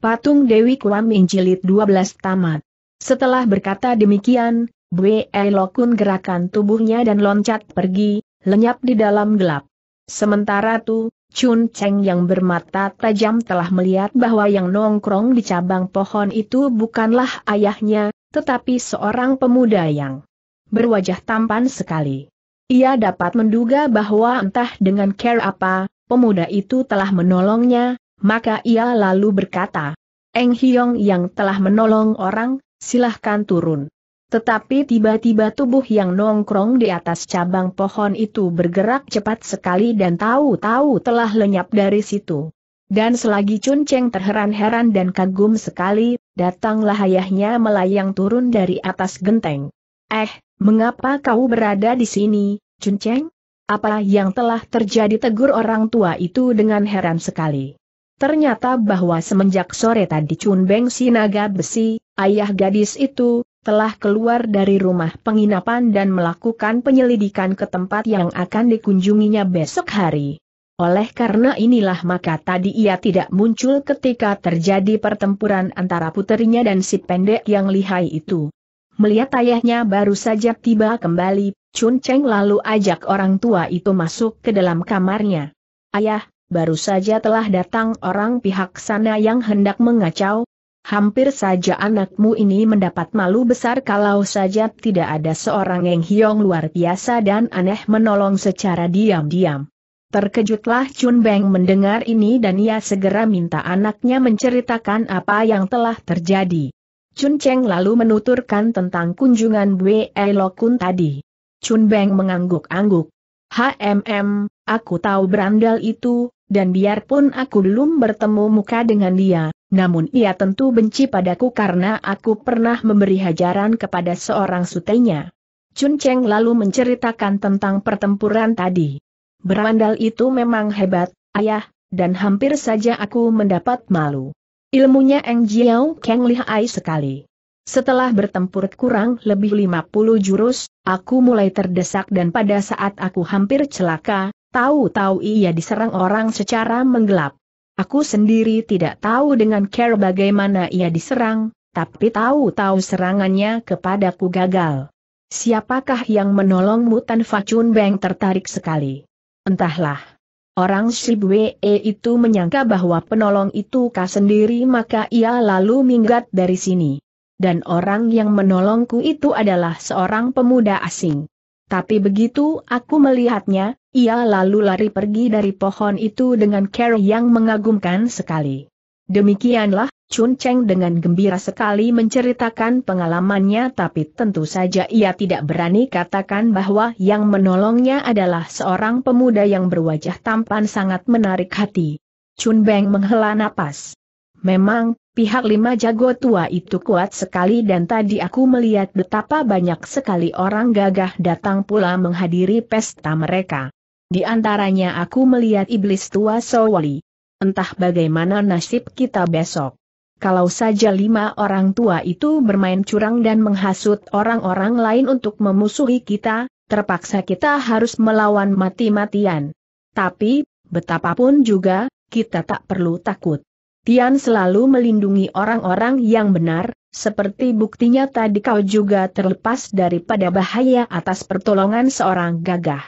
Patung Dewi Kuam Jilid 12 Tamat. Setelah berkata demikian, Bwe Lokun gerakan tubuhnya dan loncat pergi, lenyap di dalam gelap. Sementara itu, Chun Cheng yang bermata tajam telah melihat bahwa yang nongkrong di cabang pohon itu bukanlah ayahnya, tetapi seorang pemuda yang berwajah tampan sekali. Ia dapat menduga bahwa entah dengan care apa, pemuda itu telah menolongnya, maka ia lalu berkata, Eng Hiong yang telah menolong orang, silahkan turun. Tetapi tiba-tiba tubuh yang nongkrong di atas cabang pohon itu bergerak cepat sekali dan tahu-tahu telah lenyap dari situ. Dan selagi Chun Cheng terheran-heran dan kagum sekali, datanglah ayahnya melayang turun dari atas genteng. Eh, mengapa kau berada di sini, Chun Cheng? Apa yang telah terjadi tegur orang tua itu dengan heran sekali. Ternyata bahwa semenjak sore tadi Chun Beng Sinaga Besi, ayah gadis itu, telah keluar dari rumah penginapan dan melakukan penyelidikan ke tempat yang akan dikunjunginya besok hari. Oleh karena inilah maka tadi ia tidak muncul ketika terjadi pertempuran antara puterinya dan si pendek yang lihai itu. Melihat ayahnya baru saja tiba kembali, Chun Cheng lalu ajak orang tua itu masuk ke dalam kamarnya. Ayah, baru saja telah datang orang pihak sana yang hendak mengacau, Hampir saja anakmu ini mendapat malu besar kalau saja tidak ada seorang yang hiong luar biasa dan aneh menolong secara diam-diam. Terkejutlah Chun Beng mendengar ini dan ia segera minta anaknya menceritakan apa yang telah terjadi. Chun Cheng lalu menuturkan tentang kunjungan Wei Lokun tadi. Chun Beng mengangguk-angguk. HMM, aku tahu berandal itu, dan biarpun aku belum bertemu muka dengan dia, namun ia tentu benci padaku karena aku pernah memberi hajaran kepada seorang sutenya. Chun Cheng lalu menceritakan tentang pertempuran tadi. Berandal itu memang hebat, ayah, dan hampir saja aku mendapat malu. Ilmunya Eng Jiao Kang lihai sekali. Setelah bertempur kurang lebih 50 jurus, aku mulai terdesak dan pada saat aku hampir celaka, Tahu-tahu ia diserang orang secara menggelap. Aku sendiri tidak tahu dengan care bagaimana ia diserang, tapi tahu-tahu serangannya kepadaku gagal. Siapakah yang menolongmu Tan Facun Beng tertarik sekali. Entahlah. Orang Shibwe itu menyangka bahwa penolong itu kah sendiri maka ia lalu minggat dari sini. Dan orang yang menolongku itu adalah seorang pemuda asing. Tapi begitu aku melihatnya, ia lalu lari pergi dari pohon itu dengan care yang mengagumkan sekali. Demikianlah, Chun Cheng dengan gembira sekali menceritakan pengalamannya tapi tentu saja ia tidak berani katakan bahwa yang menolongnya adalah seorang pemuda yang berwajah tampan sangat menarik hati. Chun Beng menghela napas. Memang, pihak lima jago tua itu kuat sekali dan tadi aku melihat betapa banyak sekali orang gagah datang pula menghadiri pesta mereka. Di antaranya aku melihat iblis tua Sowali. Entah bagaimana nasib kita besok. Kalau saja lima orang tua itu bermain curang dan menghasut orang-orang lain untuk memusuhi kita, terpaksa kita harus melawan mati-matian. Tapi, betapapun juga, kita tak perlu takut. Tian selalu melindungi orang-orang yang benar, seperti buktinya tadi kau juga terlepas daripada bahaya atas pertolongan seorang gagah.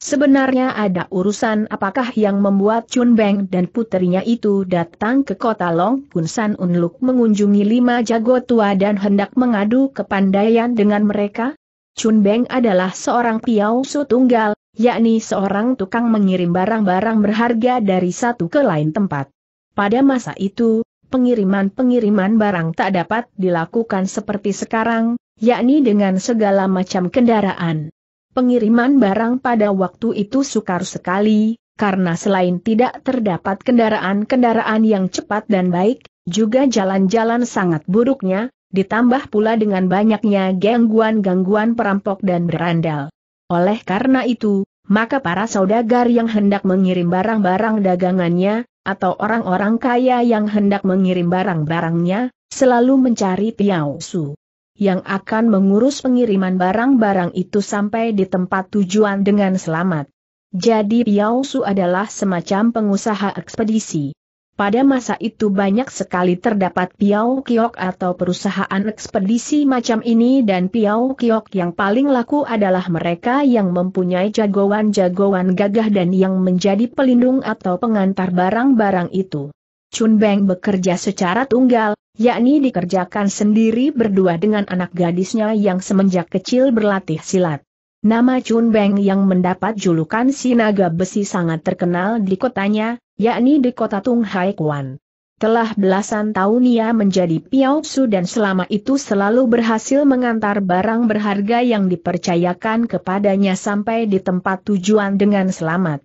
Sebenarnya ada urusan apakah yang membuat Chun Beng dan putrinya itu datang ke kota Long Kunsan Unluk mengunjungi lima jago tua dan hendak mengadu kepandaian dengan mereka? Chun Beng adalah seorang piausu tunggal, yakni seorang tukang mengirim barang-barang berharga dari satu ke lain tempat. Pada masa itu, pengiriman-pengiriman barang tak dapat dilakukan seperti sekarang, yakni dengan segala macam kendaraan. Pengiriman barang pada waktu itu sukar sekali, karena selain tidak terdapat kendaraan-kendaraan yang cepat dan baik, juga jalan-jalan sangat buruknya, ditambah pula dengan banyaknya gangguan-gangguan perampok dan berandal. Oleh karena itu, maka para saudagar yang hendak mengirim barang-barang dagangannya, atau orang-orang kaya yang hendak mengirim barang-barangnya, selalu mencari Tiao Su yang akan mengurus pengiriman barang-barang itu sampai di tempat tujuan dengan selamat. Jadi Piao Su adalah semacam pengusaha ekspedisi. Pada masa itu banyak sekali terdapat Piau Kiok atau perusahaan ekspedisi macam ini dan Piau Kiok yang paling laku adalah mereka yang mempunyai jagoan-jagoan gagah dan yang menjadi pelindung atau pengantar barang-barang itu. Chun Beng bekerja secara tunggal, yakni dikerjakan sendiri berdua dengan anak gadisnya yang semenjak kecil berlatih silat. Nama Chun Beng yang mendapat julukan Sinaga Besi sangat terkenal di kotanya, yakni di kota Tung Hai Kwan. Telah belasan tahun ia menjadi piautsu dan selama itu selalu berhasil mengantar barang berharga yang dipercayakan kepadanya sampai di tempat tujuan dengan selamat.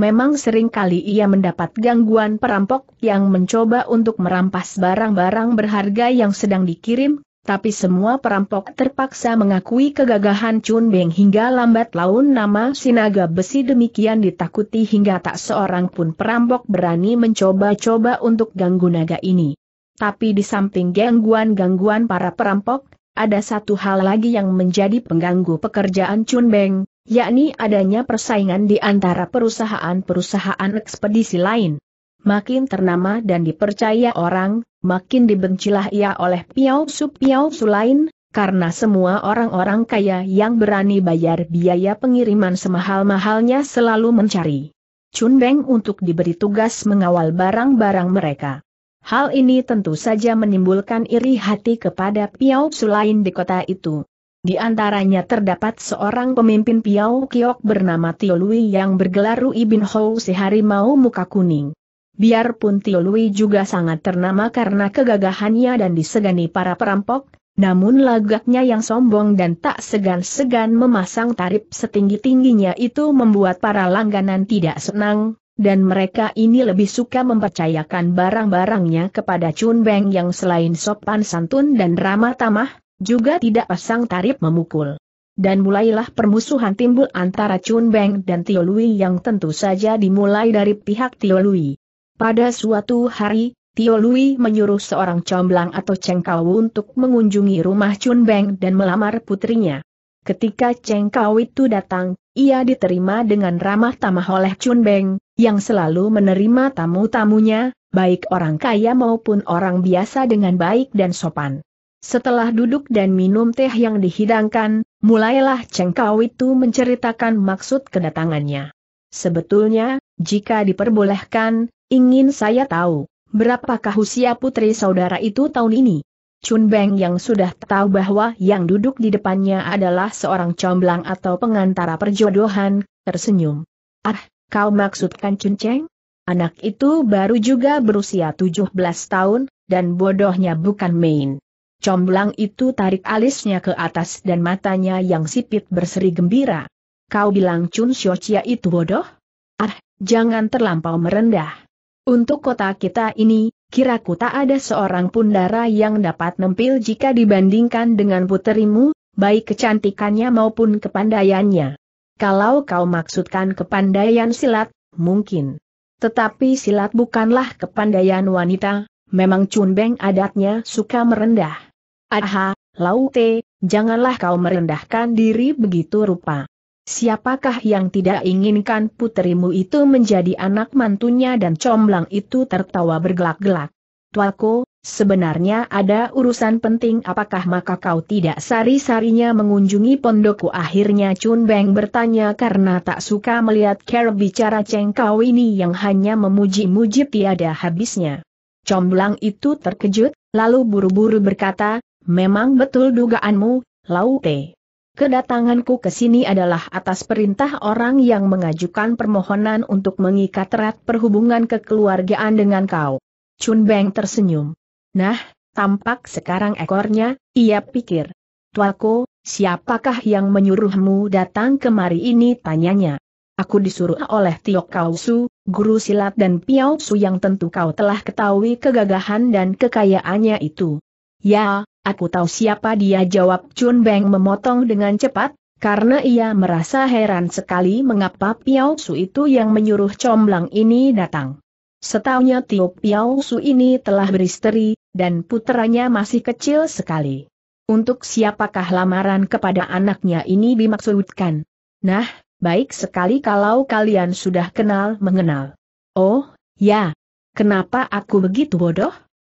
Memang sering kali ia mendapat gangguan perampok yang mencoba untuk merampas barang-barang berharga yang sedang dikirim, tapi semua perampok terpaksa mengakui kegagahan Chun Beng hingga lambat laun nama Sinaga Besi demikian ditakuti hingga tak seorang pun perampok berani mencoba-coba untuk ganggu naga ini. Tapi di samping gangguan-gangguan para perampok, ada satu hal lagi yang menjadi pengganggu pekerjaan Chun Beng, yakni adanya persaingan di antara perusahaan-perusahaan ekspedisi lain. Makin ternama dan dipercaya orang, makin dibencilah ia oleh Piao Su Piao Su lain, karena semua orang-orang kaya yang berani bayar biaya pengiriman semahal-mahalnya selalu mencari Chunbeng untuk diberi tugas mengawal barang-barang mereka. Hal ini tentu saja menimbulkan iri hati kepada Piao Su lain di kota itu. Di antaranya terdapat seorang pemimpin Piao Kiok bernama Tio Lui yang bergelar Rui Bin Hou si harimau muka kuning. Biarpun Tio Lui juga sangat ternama karena kegagahannya dan disegani para perampok, namun lagaknya yang sombong dan tak segan-segan memasang tarif setinggi-tingginya itu membuat para langganan tidak senang, dan mereka ini lebih suka mempercayakan barang-barangnya kepada Chun Beng yang selain sopan santun dan ramah tamah, juga tidak pasang tarif memukul. Dan mulailah permusuhan timbul antara Chun Beng dan Tio Lui yang tentu saja dimulai dari pihak Tio Lui. Pada suatu hari, Tio Lui menyuruh seorang comblang atau cengkau untuk mengunjungi rumah Chun Beng dan melamar putrinya. Ketika cengkau itu datang, ia diterima dengan ramah tamah oleh Chun Beng, yang selalu menerima tamu-tamunya, baik orang kaya maupun orang biasa dengan baik dan sopan. Setelah duduk dan minum teh yang dihidangkan, mulailah cengkau itu menceritakan maksud kedatangannya. Sebetulnya, jika diperbolehkan, Ingin saya tahu, berapakah usia putri saudara itu tahun ini? Chun Beng yang sudah tahu bahwa yang duduk di depannya adalah seorang comblang atau pengantara perjodohan, tersenyum. Ah, kau maksudkan Chun Cheng? Anak itu baru juga berusia 17 tahun, dan bodohnya bukan main. Comblang itu tarik alisnya ke atas dan matanya yang sipit berseri gembira. Kau bilang Chun Xiochia itu bodoh? Ah, jangan terlampau merendah. Untuk kota kita ini, kiraku tak ada seorang pun dara yang dapat nempil jika dibandingkan dengan puterimu, baik kecantikannya maupun kepandaiannya. Kalau kau maksudkan kepandaian silat, mungkin. Tetapi silat bukanlah kepandaian wanita, memang cunbeng adatnya suka merendah. Aha, Laute, janganlah kau merendahkan diri begitu rupa. Siapakah yang tidak inginkan putrimu itu menjadi anak mantunya dan comblang itu tertawa bergelak-gelak. Tuaku, sebenarnya ada urusan penting apakah maka kau tidak sari-sarinya mengunjungi pondokku akhirnya Chun Beng bertanya karena tak suka melihat care bicara cengkau ini yang hanya memuji-muji tiada habisnya. Comblang itu terkejut, lalu buru-buru berkata, memang betul dugaanmu, Laute. Kedatanganku ke sini adalah atas perintah orang yang mengajukan permohonan untuk mengikat erat perhubungan kekeluargaan dengan kau. Chun Beng tersenyum. Nah, tampak sekarang ekornya, ia pikir. Tuaku, siapakah yang menyuruhmu datang kemari ini tanyanya. Aku disuruh oleh Tio Kausu, guru silat dan Piao Su yang tentu kau telah ketahui kegagahan dan kekayaannya itu. Ya, Aku tahu siapa dia jawab Chun Beng memotong dengan cepat, karena ia merasa heran sekali mengapa Piao Su itu yang menyuruh comblang ini datang. Setahunya Tio Piao Su ini telah beristeri, dan putranya masih kecil sekali. Untuk siapakah lamaran kepada anaknya ini dimaksudkan? Nah, baik sekali kalau kalian sudah kenal mengenal. Oh, ya. Kenapa aku begitu bodoh?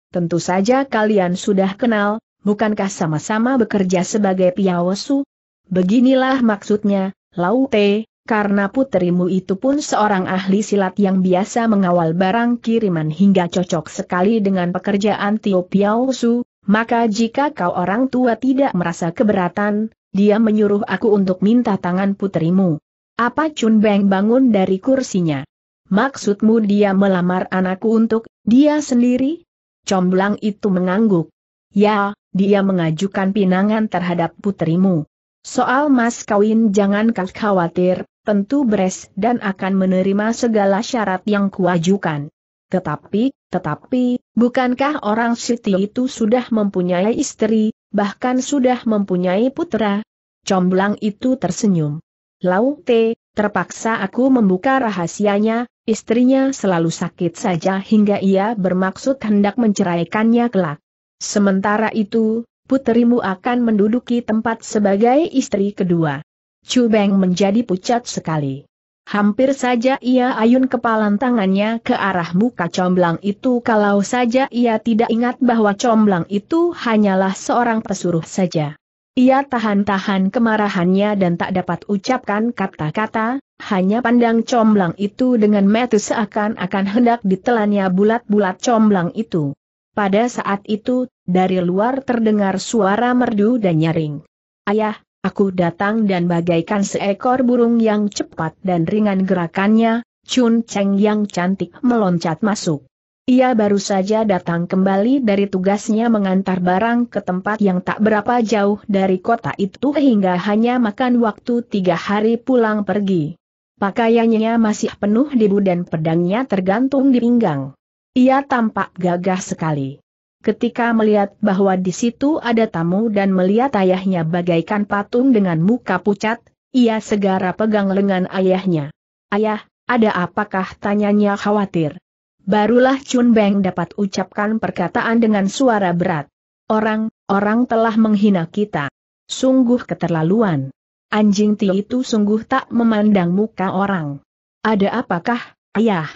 Tentu saja kalian sudah kenal, bukankah sama-sama bekerja sebagai piawosu? Beginilah maksudnya, Laute, karena putrimu itu pun seorang ahli silat yang biasa mengawal barang kiriman hingga cocok sekali dengan pekerjaan Tio Piaosu, maka jika kau orang tua tidak merasa keberatan, dia menyuruh aku untuk minta tangan putrimu. Apa Chun Beng bangun dari kursinya? Maksudmu dia melamar anakku untuk dia sendiri? Comblang itu mengangguk. Ya, dia mengajukan pinangan terhadap putrimu. Soal mas kawin jangan kau khawatir, tentu beres dan akan menerima segala syarat yang kuajukan. Tetapi, tetapi, bukankah orang Siti itu sudah mempunyai istri, bahkan sudah mempunyai putra? Comblang itu tersenyum. Lau T, terpaksa aku membuka rahasianya, istrinya selalu sakit saja hingga ia bermaksud hendak menceraikannya kelak. Sementara itu, puterimu akan menduduki tempat sebagai istri kedua. Chu Beng menjadi pucat sekali. Hampir saja ia ayun kepalan tangannya ke arah muka comblang itu kalau saja ia tidak ingat bahwa comblang itu hanyalah seorang pesuruh saja. Ia tahan-tahan kemarahannya dan tak dapat ucapkan kata-kata, hanya pandang comblang itu dengan metu seakan-akan hendak ditelannya bulat-bulat comblang itu. Pada saat itu, dari luar terdengar suara merdu dan nyaring. Ayah, aku datang dan bagaikan seekor burung yang cepat dan ringan gerakannya, Chun Cheng yang cantik meloncat masuk. Ia baru saja datang kembali dari tugasnya mengantar barang ke tempat yang tak berapa jauh dari kota itu hingga hanya makan waktu tiga hari pulang pergi. Pakaiannya masih penuh debu dan pedangnya tergantung di pinggang. Ia tampak gagah sekali. Ketika melihat bahwa di situ ada tamu dan melihat ayahnya bagaikan patung dengan muka pucat, ia segera pegang lengan ayahnya. Ayah, ada apakah tanyanya khawatir? Barulah Chun Beng dapat ucapkan perkataan dengan suara berat. Orang, orang telah menghina kita. Sungguh keterlaluan. Anjing ti itu sungguh tak memandang muka orang. Ada apakah, ayah?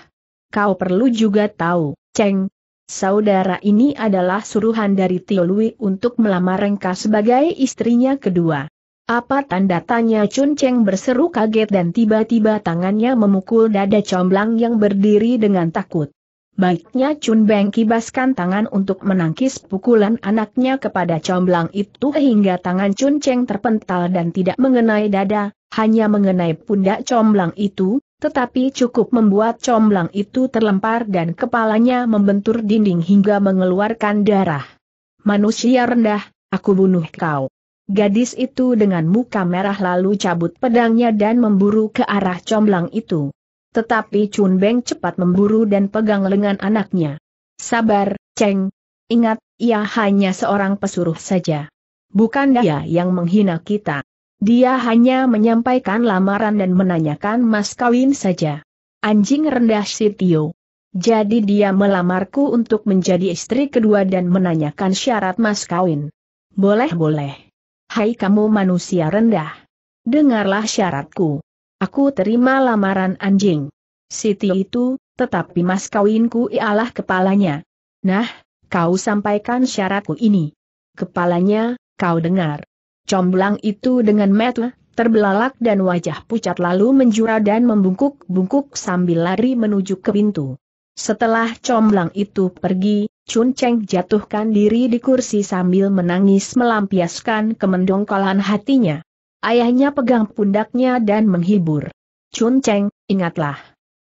Kau perlu juga tahu, Cheng. Saudara ini adalah suruhan dari Tio Lui untuk melamar Rengka sebagai istrinya kedua. Apa tanda tanya Chun Cheng berseru kaget dan tiba-tiba tangannya memukul dada comblang yang berdiri dengan takut. Baiknya Chun Beng kibaskan tangan untuk menangkis pukulan anaknya kepada comblang itu hingga tangan Chun Cheng terpental dan tidak mengenai dada, hanya mengenai pundak comblang itu, tetapi cukup membuat comblang itu terlempar dan kepalanya membentur dinding hingga mengeluarkan darah. Manusia rendah, aku bunuh kau. Gadis itu dengan muka merah lalu cabut pedangnya dan memburu ke arah comblang itu. Tetapi Chun Beng cepat memburu dan pegang lengan anaknya. Sabar, Cheng. Ingat, ia hanya seorang pesuruh saja. Bukan dia yang menghina kita. Dia hanya menyampaikan lamaran dan menanyakan mas kawin saja. Anjing rendah si Tio. Jadi dia melamarku untuk menjadi istri kedua dan menanyakan syarat mas kawin. Boleh-boleh. Hai kamu manusia rendah. Dengarlah syaratku. Aku terima lamaran anjing. Siti itu, tetapi mas kawinku ialah kepalanya. Nah, kau sampaikan syaratku ini. Kepalanya, kau dengar. Comblang itu dengan metu, terbelalak dan wajah pucat lalu menjura dan membungkuk-bungkuk sambil lari menuju ke pintu. Setelah comblang itu pergi, Chun Cheng jatuhkan diri di kursi sambil menangis melampiaskan kemendongkolan hatinya. Ayahnya pegang pundaknya dan menghibur. Chun Cheng, ingatlah.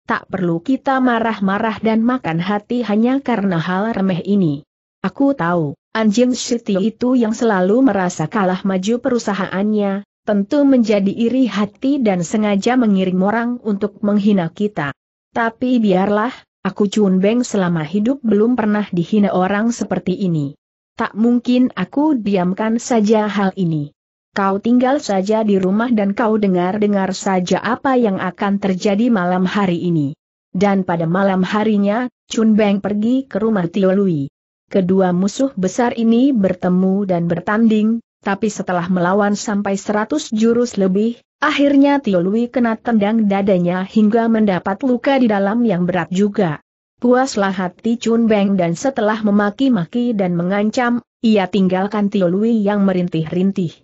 Tak perlu kita marah-marah dan makan hati hanya karena hal remeh ini. Aku tahu, anjing Siti itu yang selalu merasa kalah maju perusahaannya, tentu menjadi iri hati dan sengaja mengirim orang untuk menghina kita. Tapi biarlah, aku Chun Beng selama hidup belum pernah dihina orang seperti ini. Tak mungkin aku diamkan saja hal ini. Kau tinggal saja di rumah dan kau dengar-dengar saja apa yang akan terjadi malam hari ini. Dan pada malam harinya, Chun Beng pergi ke rumah Tio Lui. Kedua musuh besar ini bertemu dan bertanding, tapi setelah melawan sampai 100 jurus lebih, akhirnya Tio Lui kena tendang dadanya hingga mendapat luka di dalam yang berat juga. Puaslah hati Chun Beng dan setelah memaki-maki dan mengancam, ia tinggalkan Tio Lui yang merintih-rintih.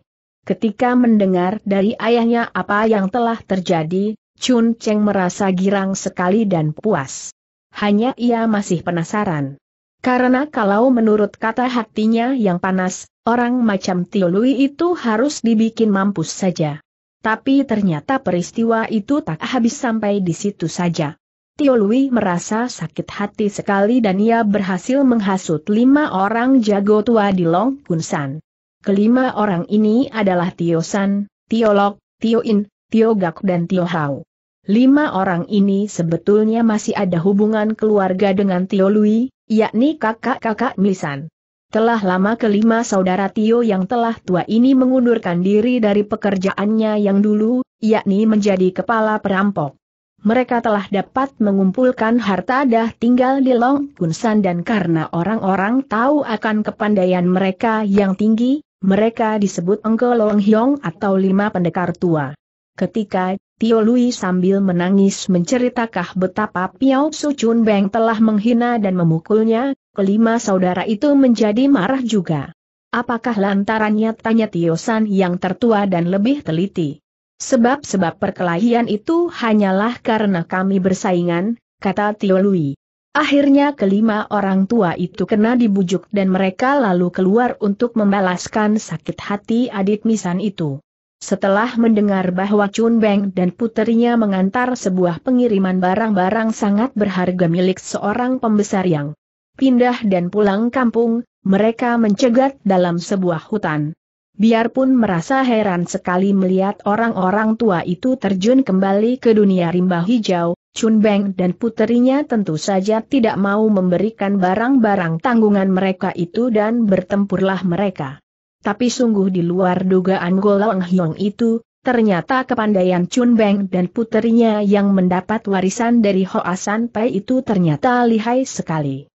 Ketika mendengar dari ayahnya apa yang telah terjadi, Chun Cheng merasa girang sekali dan puas. Hanya ia masih penasaran. Karena kalau menurut kata hatinya yang panas, orang macam Tio Lui itu harus dibikin mampus saja. Tapi ternyata peristiwa itu tak habis sampai di situ saja. Tio Lui merasa sakit hati sekali dan ia berhasil menghasut lima orang jago tua di Long Kunsan. Kelima orang ini adalah Tio San, Tio Lok, Tio In, Tio Gak dan Tio Hao. Lima orang ini sebetulnya masih ada hubungan keluarga dengan Tio Lui, yakni kakak-kakak Misan. Telah lama kelima saudara Tio yang telah tua ini mengundurkan diri dari pekerjaannya yang dulu, yakni menjadi kepala perampok. Mereka telah dapat mengumpulkan harta dah tinggal di Long Kunsan dan karena orang-orang tahu akan kepandaian mereka yang tinggi, mereka disebut Engkau Long Hyong atau lima pendekar tua. Ketika Tio Lui sambil menangis menceritakah betapa Piao Su Chun Beng telah menghina dan memukulnya, kelima saudara itu menjadi marah juga. Apakah lantarannya tanya Tio San yang tertua dan lebih teliti? Sebab-sebab perkelahian itu hanyalah karena kami bersaingan, kata Tio Lui. Akhirnya kelima orang tua itu kena dibujuk dan mereka lalu keluar untuk membalaskan sakit hati adik misan itu. Setelah mendengar bahwa Chun Beng dan puterinya mengantar sebuah pengiriman barang-barang sangat berharga milik seorang pembesar yang pindah dan pulang kampung, mereka mencegat dalam sebuah hutan. Biarpun merasa heran sekali melihat orang-orang tua itu terjun kembali ke dunia rimba hijau, Chun Beng dan puterinya tentu saja tidak mau memberikan barang-barang tanggungan mereka itu dan bertempurlah mereka. Tapi sungguh di luar dugaan Golong Hyong itu, ternyata kepandaian Chun Beng dan puterinya yang mendapat warisan dari Hoa San Pai itu ternyata lihai sekali.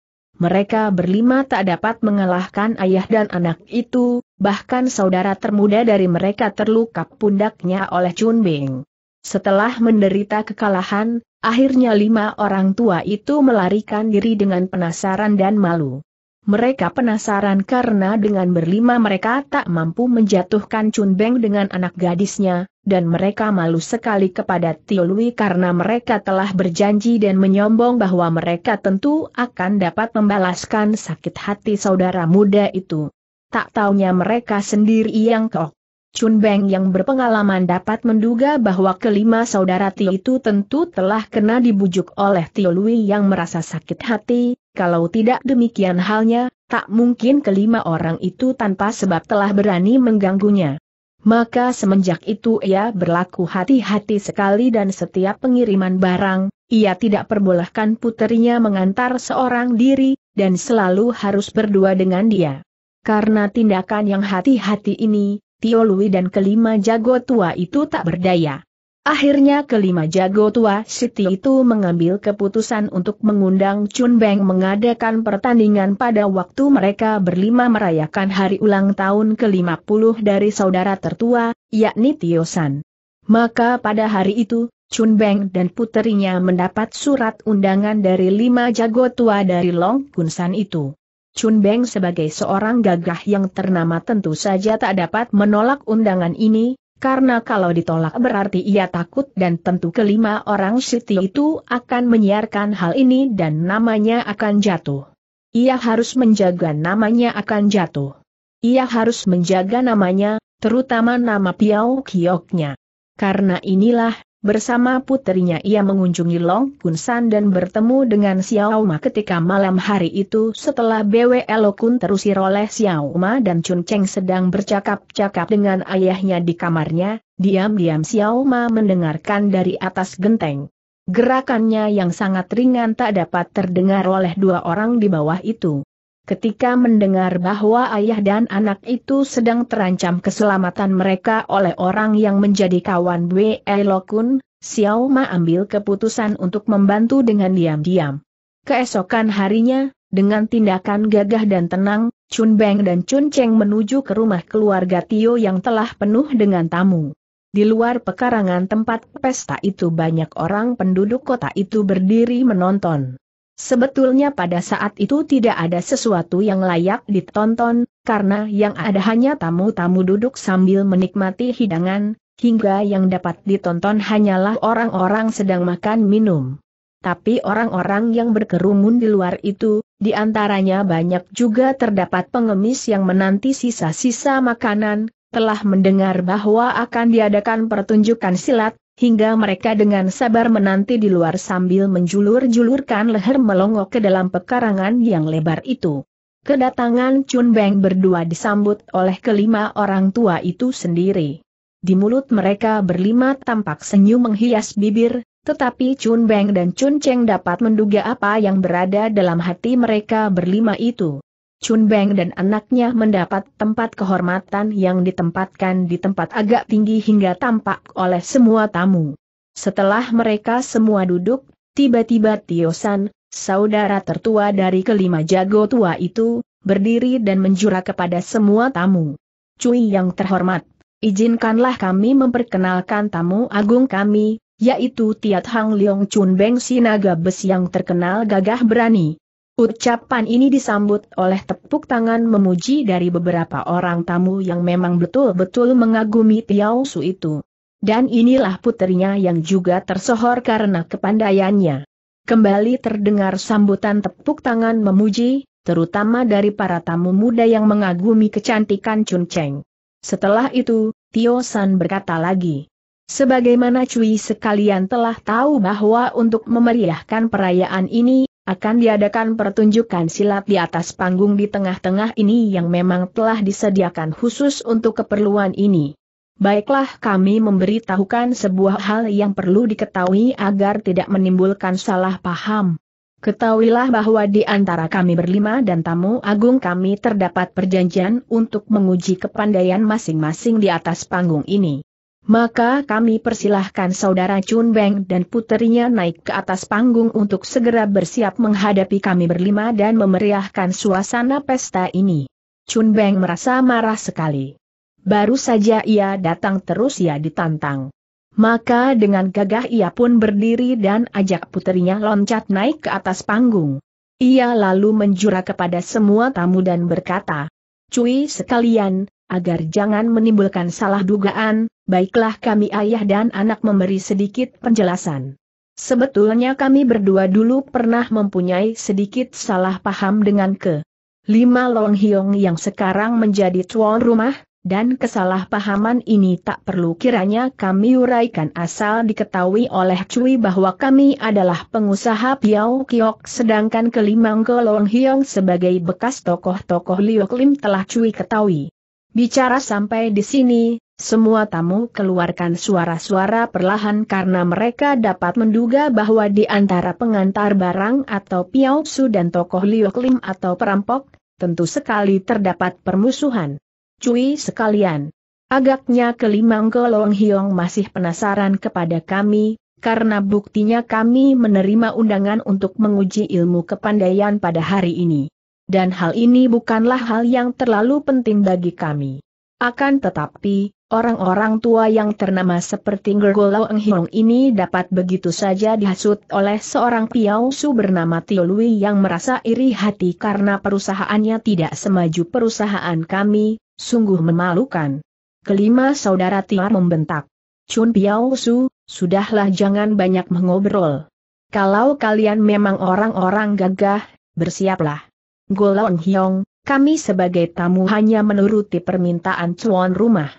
Mereka berlima tak dapat mengalahkan ayah dan anak itu, bahkan saudara termuda dari mereka terluka pundaknya oleh Chun Beng. Setelah menderita kekalahan, akhirnya lima orang tua itu melarikan diri dengan penasaran dan malu. Mereka penasaran karena dengan berlima mereka tak mampu menjatuhkan Chun Beng dengan anak gadisnya, dan mereka malu sekali kepada Tio Lui karena mereka telah berjanji dan menyombong bahwa mereka tentu akan dapat membalaskan sakit hati saudara muda itu. Tak taunya mereka sendiri yang kok. Chun Beng yang berpengalaman dapat menduga bahwa kelima saudara Tio itu tentu telah kena dibujuk oleh Tio Lui yang merasa sakit hati, kalau tidak demikian halnya, tak mungkin kelima orang itu tanpa sebab telah berani mengganggunya. Maka semenjak itu ia berlaku hati-hati sekali dan setiap pengiriman barang, ia tidak perbolehkan puterinya mengantar seorang diri, dan selalu harus berdua dengan dia. Karena tindakan yang hati-hati ini, Tio Lui dan kelima jago tua itu tak berdaya. Akhirnya kelima jago tua Siti itu mengambil keputusan untuk mengundang Chun Beng mengadakan pertandingan pada waktu mereka berlima merayakan hari ulang tahun ke-50 dari saudara tertua, yakni Tio San. Maka pada hari itu, Chun Beng dan puterinya mendapat surat undangan dari lima jago tua dari Long San itu. Chun Beng sebagai seorang gagah yang ternama tentu saja tak dapat menolak undangan ini, karena kalau ditolak berarti ia takut dan tentu kelima orang Siti itu akan menyiarkan hal ini dan namanya akan jatuh. Ia harus menjaga namanya akan jatuh. Ia harus menjaga namanya, terutama nama Piao Kioknya. Karena inilah, Bersama putrinya ia mengunjungi Long Kun San dan bertemu dengan Xiao Ma ketika malam hari itu setelah BWL Kun terusir oleh Xiao Ma dan Chun Cheng sedang bercakap-cakap dengan ayahnya di kamarnya, diam-diam Xiao Ma mendengarkan dari atas genteng. Gerakannya yang sangat ringan tak dapat terdengar oleh dua orang di bawah itu. Ketika mendengar bahwa ayah dan anak itu sedang terancam keselamatan mereka oleh orang yang menjadi kawan Wei Lokun, Xiao Ma ambil keputusan untuk membantu dengan diam-diam. Keesokan harinya, dengan tindakan gagah dan tenang, Chun Beng dan Chun Cheng menuju ke rumah keluarga Tio yang telah penuh dengan tamu. Di luar pekarangan tempat pesta itu banyak orang penduduk kota itu berdiri menonton. Sebetulnya pada saat itu tidak ada sesuatu yang layak ditonton, karena yang ada hanya tamu-tamu duduk sambil menikmati hidangan, hingga yang dapat ditonton hanyalah orang-orang sedang makan minum. Tapi orang-orang yang berkerumun di luar itu, di antaranya banyak juga terdapat pengemis yang menanti sisa-sisa makanan, telah mendengar bahwa akan diadakan pertunjukan silat, hingga mereka dengan sabar menanti di luar sambil menjulur-julurkan leher melongok ke dalam pekarangan yang lebar itu. Kedatangan Chun Beng berdua disambut oleh kelima orang tua itu sendiri. Di mulut mereka berlima tampak senyum menghias bibir, tetapi Chun Beng dan Chun Cheng dapat menduga apa yang berada dalam hati mereka berlima itu. Chun Beng dan anaknya mendapat tempat kehormatan yang ditempatkan di tempat agak tinggi hingga tampak oleh semua tamu. Setelah mereka semua duduk, tiba-tiba Tio San, saudara tertua dari kelima jago tua itu, berdiri dan menjura kepada semua tamu. Cui yang terhormat, izinkanlah kami memperkenalkan tamu agung kami, yaitu Tiat Hang Leong Chun Beng Sinaga besi yang terkenal gagah berani. Ucapan ini disambut oleh tepuk tangan memuji dari beberapa orang tamu yang memang betul-betul mengagumi Tiao Su itu. Dan inilah putrinya yang juga tersohor karena kepandaiannya. Kembali terdengar sambutan tepuk tangan memuji, terutama dari para tamu muda yang mengagumi kecantikan Chun Cheng. Setelah itu, Tio San berkata lagi. Sebagaimana Cui sekalian telah tahu bahwa untuk memeriahkan perayaan ini, akan diadakan pertunjukan silat di atas panggung di tengah-tengah ini yang memang telah disediakan khusus untuk keperluan ini. Baiklah kami memberitahukan sebuah hal yang perlu diketahui agar tidak menimbulkan salah paham. Ketahuilah bahwa di antara kami berlima dan tamu agung kami terdapat perjanjian untuk menguji kepandaian masing-masing di atas panggung ini. Maka kami persilahkan saudara Chun Beng dan puterinya naik ke atas panggung untuk segera bersiap menghadapi kami berlima dan memeriahkan suasana pesta ini. Chun Beng merasa marah sekali. Baru saja ia datang terus ia ditantang. Maka dengan gagah ia pun berdiri dan ajak puterinya loncat naik ke atas panggung. Ia lalu menjura kepada semua tamu dan berkata, Cui sekalian, agar jangan menimbulkan salah dugaan, baiklah kami ayah dan anak memberi sedikit penjelasan. Sebetulnya kami berdua dulu pernah mempunyai sedikit salah paham dengan ke Lima Long Hiong yang sekarang menjadi tuan rumah, dan kesalahpahaman ini tak perlu kiranya kami uraikan asal diketahui oleh Cui bahwa kami adalah pengusaha Piao Kiok sedangkan kelima Long Hiong sebagai bekas tokoh-tokoh Liu Klim telah Cui ketahui. Bicara sampai di sini, semua tamu keluarkan suara-suara perlahan karena mereka dapat menduga bahwa di antara pengantar barang atau piaupsu dan tokoh lioklim atau perampok, tentu sekali terdapat permusuhan. Cui sekalian. Agaknya kelima Golong Hiong masih penasaran kepada kami, karena buktinya kami menerima undangan untuk menguji ilmu kepandaian pada hari ini dan hal ini bukanlah hal yang terlalu penting bagi kami. Akan tetapi, orang-orang tua yang ternama seperti Gergolau Eng ini dapat begitu saja dihasut oleh seorang piausu bernama Tio Lui yang merasa iri hati karena perusahaannya tidak semaju perusahaan kami, sungguh memalukan. Kelima saudara Tiar membentak. Chun Piausu, sudahlah jangan banyak mengobrol. Kalau kalian memang orang-orang gagah, bersiaplah. Golong Hyong, kami sebagai tamu hanya menuruti permintaan cuan rumah.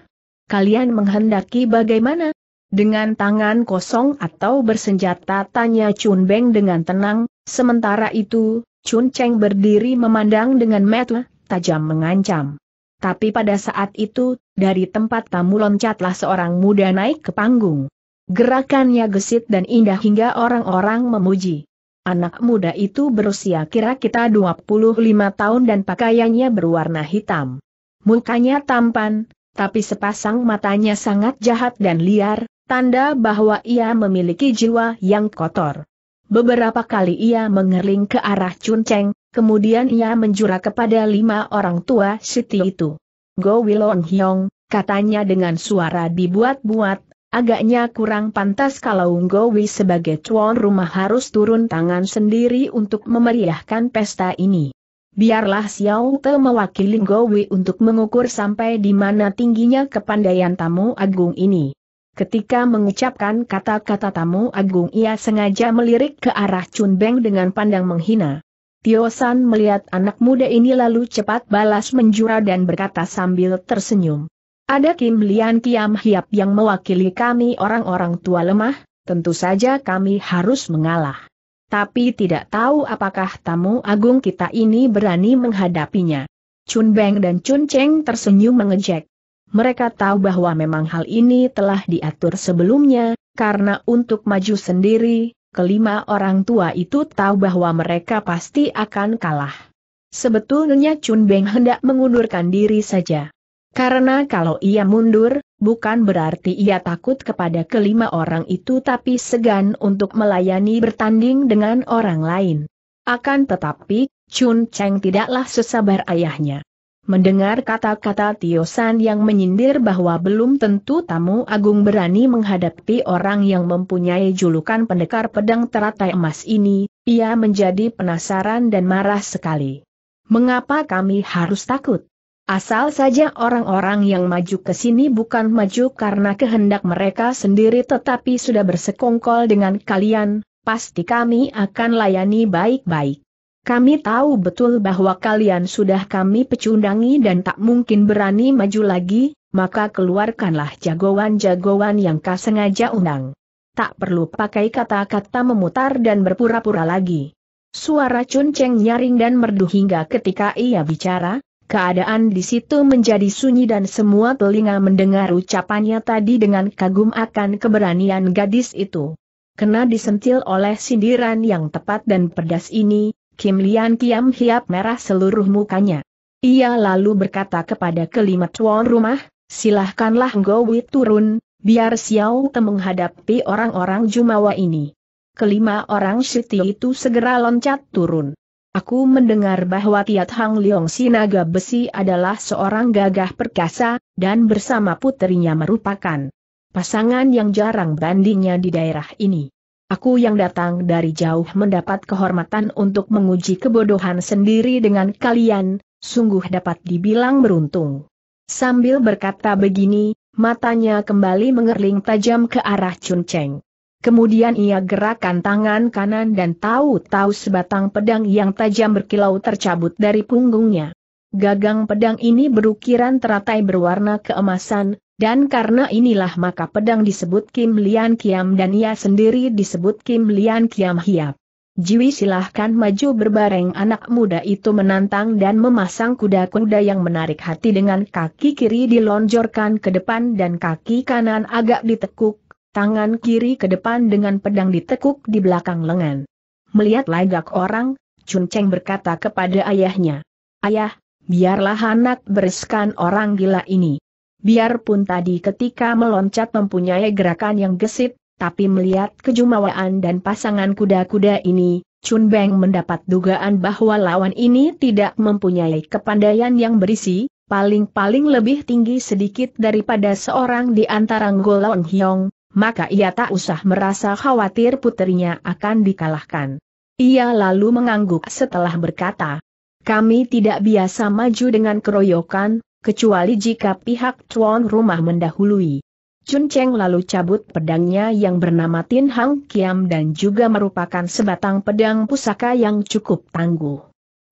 Kalian menghendaki bagaimana? Dengan tangan kosong atau bersenjata tanya Chun Beng dengan tenang, sementara itu, Chun Cheng berdiri memandang dengan mata tajam mengancam. Tapi pada saat itu, dari tempat tamu loncatlah seorang muda naik ke panggung. Gerakannya gesit dan indah hingga orang-orang memuji. Anak muda itu berusia kira-kira 25 tahun dan pakaiannya berwarna hitam. Mukanya tampan, tapi sepasang matanya sangat jahat dan liar, tanda bahwa ia memiliki jiwa yang kotor. Beberapa kali ia mengerling ke arah Chun Cheng, kemudian ia menjura kepada lima orang tua Siti itu. Go Wilong Hyong, katanya dengan suara dibuat-buat, Agaknya kurang pantas kalau Nggowi sebagai tuan rumah harus turun tangan sendiri untuk memeriahkan pesta ini. Biarlah Xiao Te mewakili Nggowi untuk mengukur sampai di mana tingginya kepandaian tamu agung ini. Ketika mengucapkan kata-kata tamu agung ia sengaja melirik ke arah Chun Beng dengan pandang menghina. Tio San melihat anak muda ini lalu cepat balas menjura dan berkata sambil tersenyum. Ada Kim Lian Kiam Hiap yang mewakili kami orang-orang tua lemah, tentu saja kami harus mengalah. Tapi tidak tahu apakah tamu agung kita ini berani menghadapinya. Chun Beng dan Chun Cheng tersenyum mengejek. Mereka tahu bahwa memang hal ini telah diatur sebelumnya, karena untuk maju sendiri, kelima orang tua itu tahu bahwa mereka pasti akan kalah. Sebetulnya Chun Beng hendak mengundurkan diri saja. Karena kalau ia mundur, bukan berarti ia takut kepada kelima orang itu tapi segan untuk melayani bertanding dengan orang lain. Akan tetapi, Chun Cheng tidaklah sesabar ayahnya. Mendengar kata-kata Tio San yang menyindir bahwa belum tentu tamu agung berani menghadapi orang yang mempunyai julukan pendekar pedang teratai emas ini, ia menjadi penasaran dan marah sekali. Mengapa kami harus takut? Asal saja orang-orang yang maju ke sini bukan maju karena kehendak mereka sendiri tetapi sudah bersekongkol dengan kalian, pasti kami akan layani baik-baik. Kami tahu betul bahwa kalian sudah kami pecundangi dan tak mungkin berani maju lagi, maka keluarkanlah jagoan-jagoan yang kau sengaja undang. Tak perlu pakai kata-kata memutar dan berpura-pura lagi. Suara Chun Cheng nyaring dan merdu hingga ketika ia bicara, Keadaan di situ menjadi sunyi dan semua telinga mendengar ucapannya tadi dengan kagum akan keberanian gadis itu. Kena disentil oleh sindiran yang tepat dan pedas ini, Kim Lian Kiam hiap merah seluruh mukanya. Ia lalu berkata kepada kelima tuan rumah, silahkanlah Ngowi turun, biar Xiao Te menghadapi orang-orang Jumawa ini. Kelima orang Siti itu segera loncat turun. Aku mendengar bahwa Tiat Hang Leong Sinaga Besi adalah seorang gagah perkasa, dan bersama putrinya merupakan pasangan yang jarang bandingnya di daerah ini. Aku yang datang dari jauh mendapat kehormatan untuk menguji kebodohan sendiri dengan kalian, sungguh dapat dibilang beruntung. Sambil berkata begini, matanya kembali mengerling tajam ke arah Chun Cheng. Kemudian ia gerakan tangan kanan dan tahu-tahu sebatang pedang yang tajam berkilau tercabut dari punggungnya. Gagang pedang ini berukiran teratai berwarna keemasan, dan karena inilah maka pedang disebut Kim Lian Kiam dan ia sendiri disebut Kim Lian Kiam Hiap. Jiwi silahkan maju berbareng anak muda itu menantang dan memasang kuda-kuda yang menarik hati dengan kaki kiri dilonjorkan ke depan dan kaki kanan agak ditekuk, tangan kiri ke depan dengan pedang ditekuk di belakang lengan. Melihat lagak orang, Chun Cheng berkata kepada ayahnya, Ayah, biarlah anak bereskan orang gila ini. Biarpun tadi ketika meloncat mempunyai gerakan yang gesit, tapi melihat kejumawaan dan pasangan kuda-kuda ini, Chun Beng mendapat dugaan bahwa lawan ini tidak mempunyai kepandaian yang berisi, paling-paling lebih tinggi sedikit daripada seorang di antara Golong Hyong, maka ia tak usah merasa khawatir putrinya akan dikalahkan. Ia lalu mengangguk setelah berkata, kami tidak biasa maju dengan keroyokan, kecuali jika pihak tuan rumah mendahului. Chun Cheng lalu cabut pedangnya yang bernama Tin Hang Kiam dan juga merupakan sebatang pedang pusaka yang cukup tangguh.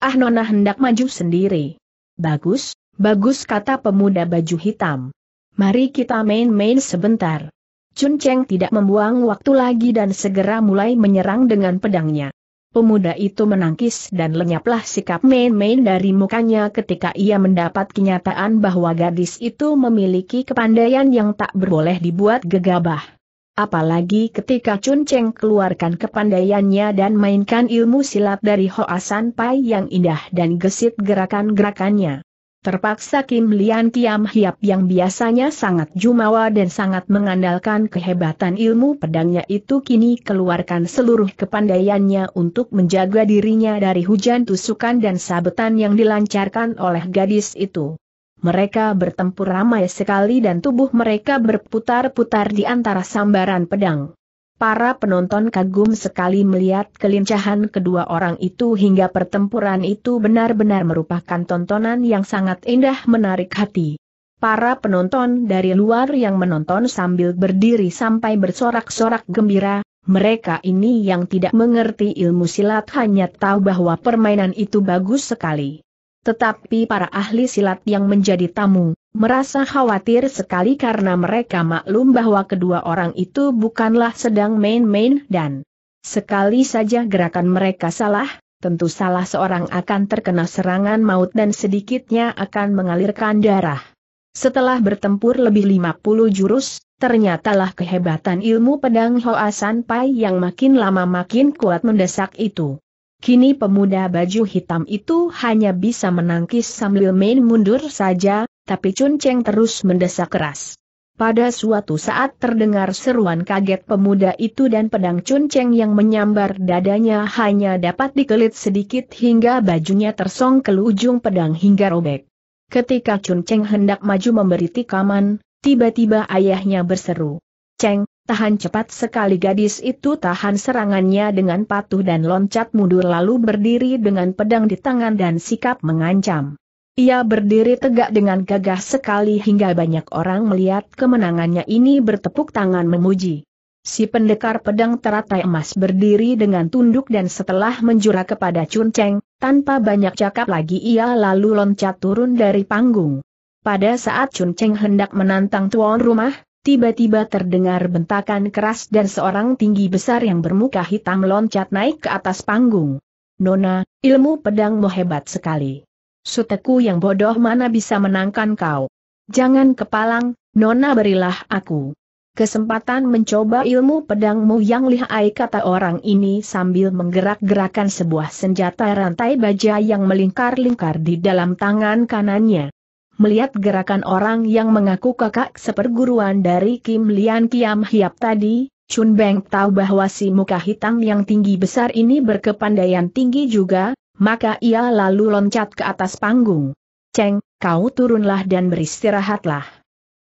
Ah Nona hendak maju sendiri. Bagus, bagus kata pemuda baju hitam. Mari kita main-main sebentar. Chun Cheng tidak membuang waktu lagi dan segera mulai menyerang dengan pedangnya. Pemuda itu menangkis dan lenyaplah sikap main-main dari mukanya ketika ia mendapat kenyataan bahwa gadis itu memiliki kepandaian yang tak berboleh dibuat gegabah. Apalagi ketika Chun Cheng keluarkan kepandaiannya dan mainkan ilmu silat dari Hoa San Pai yang indah dan gesit gerakan-gerakannya. Terpaksa Kim Lian Kiam Hiap yang biasanya sangat jumawa dan sangat mengandalkan kehebatan ilmu pedangnya itu kini keluarkan seluruh kepandaiannya untuk menjaga dirinya dari hujan tusukan dan sabetan yang dilancarkan oleh gadis itu. Mereka bertempur ramai sekali dan tubuh mereka berputar-putar di antara sambaran pedang. Para penonton kagum sekali melihat kelincahan kedua orang itu hingga pertempuran itu benar-benar merupakan tontonan yang sangat indah menarik hati. Para penonton dari luar yang menonton sambil berdiri sampai bersorak-sorak gembira, mereka ini yang tidak mengerti ilmu silat hanya tahu bahwa permainan itu bagus sekali. Tetapi para ahli silat yang menjadi tamu, merasa khawatir sekali karena mereka maklum bahwa kedua orang itu bukanlah sedang main-main dan sekali saja gerakan mereka salah, tentu salah seorang akan terkena serangan maut dan sedikitnya akan mengalirkan darah. Setelah bertempur lebih 50 jurus, ternyatalah kehebatan ilmu pedang Hoa San Pai yang makin lama makin kuat mendesak itu. Kini pemuda baju hitam itu hanya bisa menangkis sambil main mundur saja, tapi Chun Cheng terus mendesak keras. Pada suatu saat terdengar seruan kaget pemuda itu dan pedang Chun Cheng yang menyambar dadanya hanya dapat dikelit sedikit hingga bajunya tersong ke ujung pedang hingga robek. Ketika Chun Cheng hendak maju memberi tikaman, tiba-tiba ayahnya berseru. Cheng, Tahan cepat sekali gadis itu tahan serangannya dengan patuh dan loncat mundur lalu berdiri dengan pedang di tangan dan sikap mengancam. Ia berdiri tegak dengan gagah sekali hingga banyak orang melihat kemenangannya ini bertepuk tangan memuji. Si pendekar pedang teratai emas berdiri dengan tunduk dan setelah menjura kepada Chun Cheng, tanpa banyak cakap lagi ia lalu loncat turun dari panggung. Pada saat Chun Cheng hendak menantang tuan rumah, Tiba-tiba terdengar bentakan keras dan seorang tinggi besar yang bermuka hitam loncat naik ke atas panggung. Nona, ilmu pedangmu hebat sekali. Suteku yang bodoh mana bisa menangkan kau. Jangan kepalang, Nona berilah aku kesempatan mencoba ilmu pedangmu yang lihai kata orang ini sambil menggerak-gerakan sebuah senjata rantai baja yang melingkar-lingkar di dalam tangan kanannya melihat gerakan orang yang mengaku kakak seperguruan dari Kim Lian Kiam Hiap tadi, Chun Beng tahu bahwa si muka hitam yang tinggi besar ini berkepandaian tinggi juga, maka ia lalu loncat ke atas panggung. Cheng, kau turunlah dan beristirahatlah.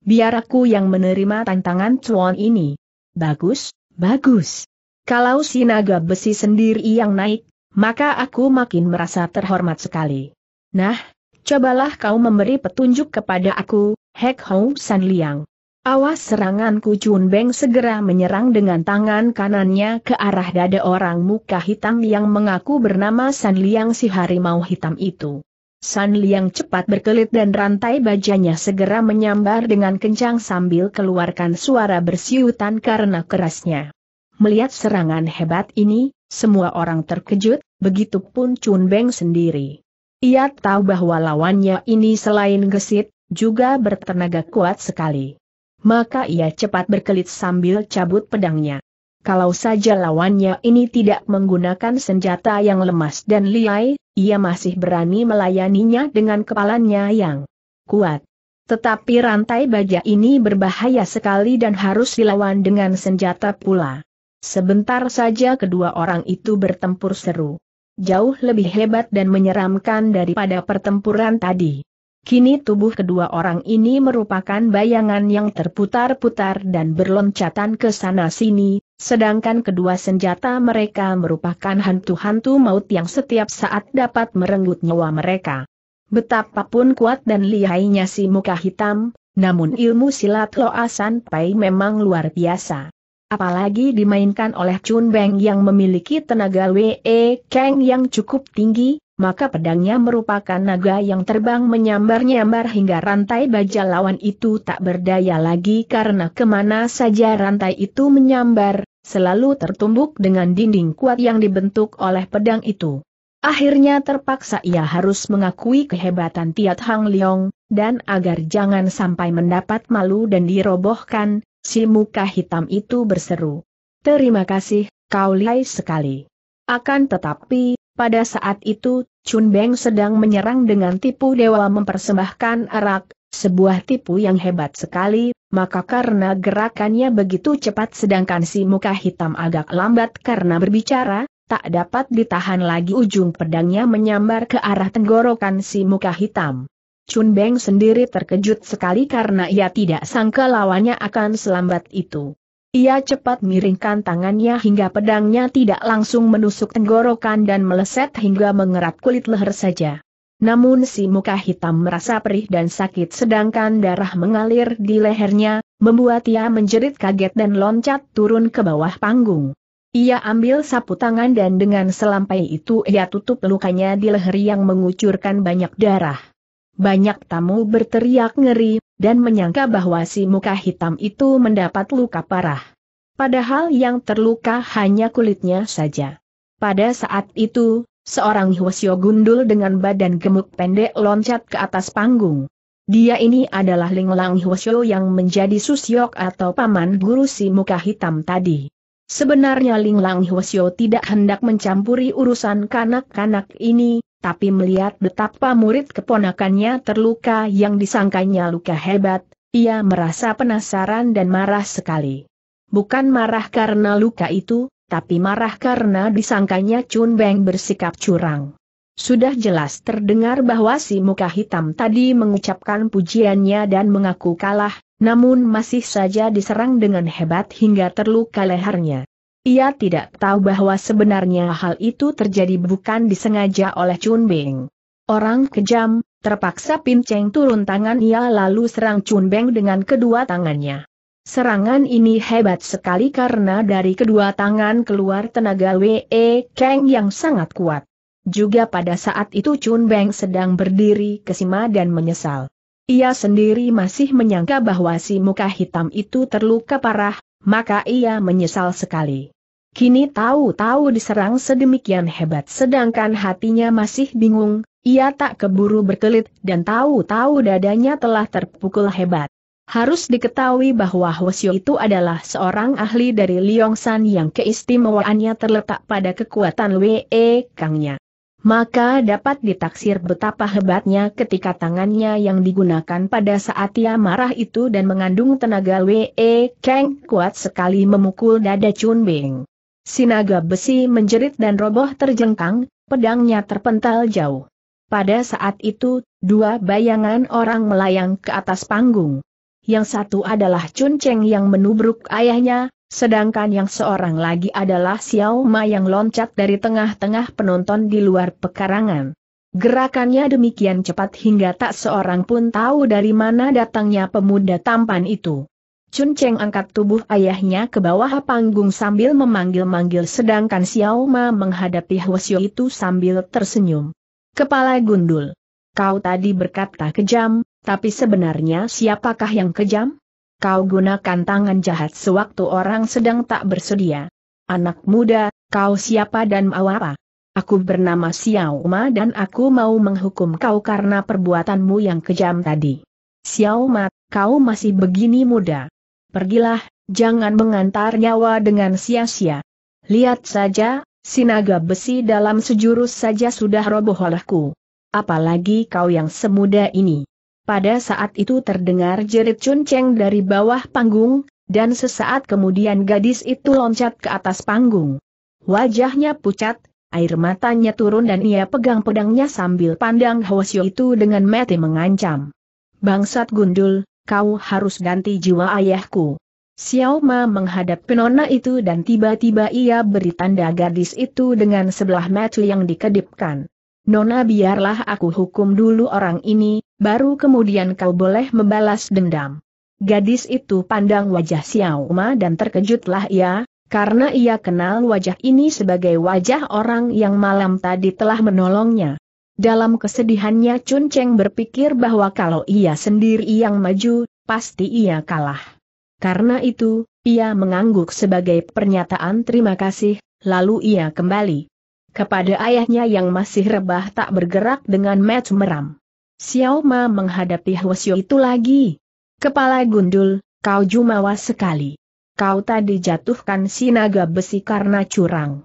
Biar aku yang menerima tantangan Chuan ini. Bagus, bagus. Kalau si naga besi sendiri yang naik, maka aku makin merasa terhormat sekali. Nah, cobalah kau memberi petunjuk kepada aku, Hek Hou San Liang. Awas seranganku Chun Beng segera menyerang dengan tangan kanannya ke arah dada orang muka hitam yang mengaku bernama San Liang si harimau hitam itu. San Liang cepat berkelit dan rantai bajanya segera menyambar dengan kencang sambil keluarkan suara bersiutan karena kerasnya. Melihat serangan hebat ini, semua orang terkejut, begitu pun Chun Beng sendiri. Ia tahu bahwa lawannya ini selain gesit, juga bertenaga kuat sekali. Maka ia cepat berkelit sambil cabut pedangnya. Kalau saja lawannya ini tidak menggunakan senjata yang lemas dan liai, ia masih berani melayaninya dengan kepalanya yang kuat. Tetapi rantai baja ini berbahaya sekali dan harus dilawan dengan senjata pula. Sebentar saja kedua orang itu bertempur seru jauh lebih hebat dan menyeramkan daripada pertempuran tadi. Kini tubuh kedua orang ini merupakan bayangan yang terputar-putar dan berloncatan ke sana-sini, sedangkan kedua senjata mereka merupakan hantu-hantu maut yang setiap saat dapat merenggut nyawa mereka. Betapapun kuat dan lihainya si muka hitam, namun ilmu silat Loa Sanpai memang luar biasa. Apalagi dimainkan oleh Chun Beng yang memiliki tenaga WE Kang yang cukup tinggi, maka pedangnya merupakan naga yang terbang menyambar-nyambar hingga rantai baja lawan itu tak berdaya lagi karena kemana saja rantai itu menyambar, selalu tertumbuk dengan dinding kuat yang dibentuk oleh pedang itu. Akhirnya terpaksa ia harus mengakui kehebatan Tiat Hang Leong, dan agar jangan sampai mendapat malu dan dirobohkan, Si muka hitam itu berseru. Terima kasih, kau lihai sekali. Akan tetapi, pada saat itu, Chun Beng sedang menyerang dengan tipu dewa mempersembahkan arak, sebuah tipu yang hebat sekali, maka karena gerakannya begitu cepat sedangkan si muka hitam agak lambat karena berbicara, tak dapat ditahan lagi ujung pedangnya menyambar ke arah tenggorokan si muka hitam. Chun Beng sendiri terkejut sekali karena ia tidak sangka lawannya akan selambat itu. Ia cepat miringkan tangannya hingga pedangnya tidak langsung menusuk tenggorokan dan meleset hingga mengerat kulit leher saja. Namun si muka hitam merasa perih dan sakit sedangkan darah mengalir di lehernya, membuat ia menjerit kaget dan loncat turun ke bawah panggung. Ia ambil sapu tangan dan dengan selampai itu ia tutup lukanya di leher yang mengucurkan banyak darah banyak tamu berteriak ngeri, dan menyangka bahwa si muka hitam itu mendapat luka parah. Padahal yang terluka hanya kulitnya saja. Pada saat itu, seorang Hwasyo gundul dengan badan gemuk pendek loncat ke atas panggung. Dia ini adalah Linglang Hwasyo yang menjadi susyok atau paman guru si muka hitam tadi. Sebenarnya Linglang Hwasyo tidak hendak mencampuri urusan kanak-kanak ini, tapi melihat betapa murid keponakannya terluka yang disangkanya luka hebat, ia merasa penasaran dan marah sekali. Bukan marah karena luka itu, tapi marah karena disangkanya Chun Beng bersikap curang. Sudah jelas terdengar bahwa si muka hitam tadi mengucapkan pujiannya dan mengaku kalah, namun masih saja diserang dengan hebat hingga terluka lehernya. Ia tidak tahu bahwa sebenarnya hal itu terjadi bukan disengaja oleh Chun Beng. Orang kejam, terpaksa Pin Cheng turun tangan ia lalu serang Chun Beng dengan kedua tangannya. Serangan ini hebat sekali karena dari kedua tangan keluar tenaga Wei Kang yang sangat kuat. Juga pada saat itu Chun Beng sedang berdiri kesima dan menyesal. Ia sendiri masih menyangka bahwa si muka hitam itu terluka parah, maka ia menyesal sekali. Kini tahu-tahu diserang sedemikian hebat sedangkan hatinya masih bingung, ia tak keburu berkelit dan tahu-tahu dadanya telah terpukul hebat. Harus diketahui bahwa Hwasyo itu adalah seorang ahli dari Liongsan yang keistimewaannya terletak pada kekuatan WE Kangnya maka dapat ditaksir betapa hebatnya ketika tangannya yang digunakan pada saat ia marah itu dan mengandung tenaga W.E. Kang kuat sekali memukul dada Chun Bing. Sinaga besi menjerit dan roboh terjengkang, pedangnya terpental jauh. Pada saat itu, dua bayangan orang melayang ke atas panggung. Yang satu adalah Chun Cheng yang menubruk ayahnya, Sedangkan yang seorang lagi adalah Xiao Ma yang loncat dari tengah-tengah penonton di luar pekarangan. Gerakannya demikian cepat hingga tak seorang pun tahu dari mana datangnya pemuda tampan itu. Chun Cheng angkat tubuh ayahnya ke bawah panggung sambil memanggil-manggil sedangkan Xiao Ma menghadapi Hwasyo itu sambil tersenyum. Kepala gundul. Kau tadi berkata kejam, tapi sebenarnya siapakah yang kejam? kau gunakan tangan jahat sewaktu orang sedang tak bersedia. Anak muda, kau siapa dan mau apa? Aku bernama Xiao Ma dan aku mau menghukum kau karena perbuatanmu yang kejam tadi. Xiao Ma, kau masih begini muda. Pergilah, jangan mengantar nyawa dengan sia-sia. Lihat saja, sinaga besi dalam sejurus saja sudah roboh olehku. Apalagi kau yang semuda ini. Pada saat itu terdengar jerit Chun Cheng dari bawah panggung, dan sesaat kemudian gadis itu loncat ke atas panggung. Wajahnya pucat, air matanya turun dan ia pegang pedangnya sambil pandang Hwasyo itu dengan mati mengancam. Bangsat gundul, kau harus ganti jiwa ayahku. Xiao Ma menghadap penona itu dan tiba-tiba ia beri tanda gadis itu dengan sebelah mata yang dikedipkan. Nona biarlah aku hukum dulu orang ini, baru kemudian kau boleh membalas dendam. Gadis itu pandang wajah Xiao Ma dan terkejutlah ia, karena ia kenal wajah ini sebagai wajah orang yang malam tadi telah menolongnya. Dalam kesedihannya Chun Cheng berpikir bahwa kalau ia sendiri yang maju, pasti ia kalah. Karena itu, ia mengangguk sebagai pernyataan terima kasih, lalu ia kembali kepada ayahnya yang masih rebah tak bergerak dengan met meram. Xiao Ma menghadapi Hwasyo itu lagi. Kepala gundul, kau jumawa sekali. Kau tadi jatuhkan si naga besi karena curang.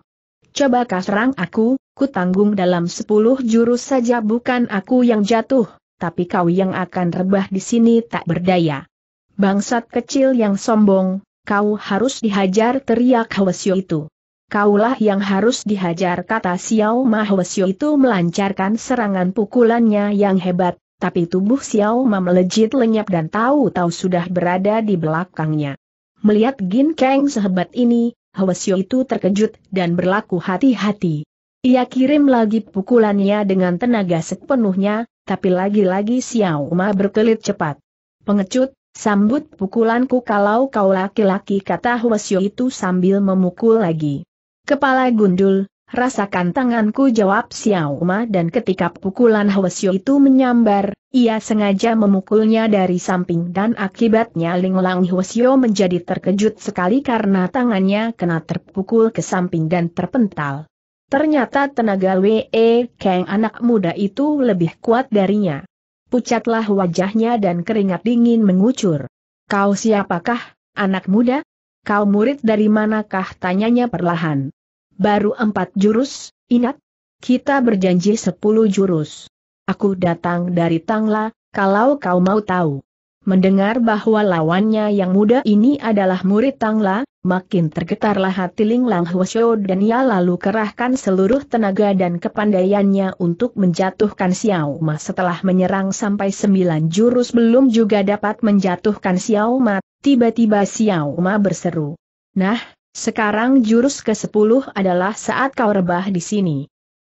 Coba kau serang aku, ku tanggung dalam sepuluh jurus saja bukan aku yang jatuh, tapi kau yang akan rebah di sini tak berdaya. Bangsat kecil yang sombong, kau harus dihajar teriak Hwasyo itu kaulah yang harus dihajar kata Xiao Mahwesyo itu melancarkan serangan pukulannya yang hebat, tapi tubuh Xiao Ma melejit lenyap dan tahu-tahu sudah berada di belakangnya. Melihat Gin Kang sehebat ini, Hwesyo itu terkejut dan berlaku hati-hati. Ia kirim lagi pukulannya dengan tenaga sepenuhnya, tapi lagi-lagi Xiao Ma berkelit cepat. Pengecut, sambut pukulanku kalau kau laki-laki kata Hwesyo itu sambil memukul lagi. Kepala gundul, rasakan tanganku jawab Xiaoma dan ketika pukulan Hwasyo itu menyambar, ia sengaja memukulnya dari samping dan akibatnya Linglang Hwasyo menjadi terkejut sekali karena tangannya kena terpukul ke samping dan terpental. Ternyata tenaga W.E. Kang anak muda itu lebih kuat darinya. Pucatlah wajahnya dan keringat dingin mengucur. Kau siapakah, anak muda? Kau murid dari manakah tanyanya perlahan. Baru empat jurus, ingat? Kita berjanji sepuluh jurus. Aku datang dari Tangla, kalau kau mau tahu. Mendengar bahwa lawannya yang muda ini adalah murid Tangla, makin tergetarlah hati Linglang Huosho dan ia lalu kerahkan seluruh tenaga dan kepandaiannya untuk menjatuhkan Xiao Ma setelah menyerang sampai sembilan jurus belum juga dapat menjatuhkan Xiao Ma, tiba-tiba Xiao Ma berseru. Nah, sekarang jurus ke-10 adalah saat kau rebah di sini.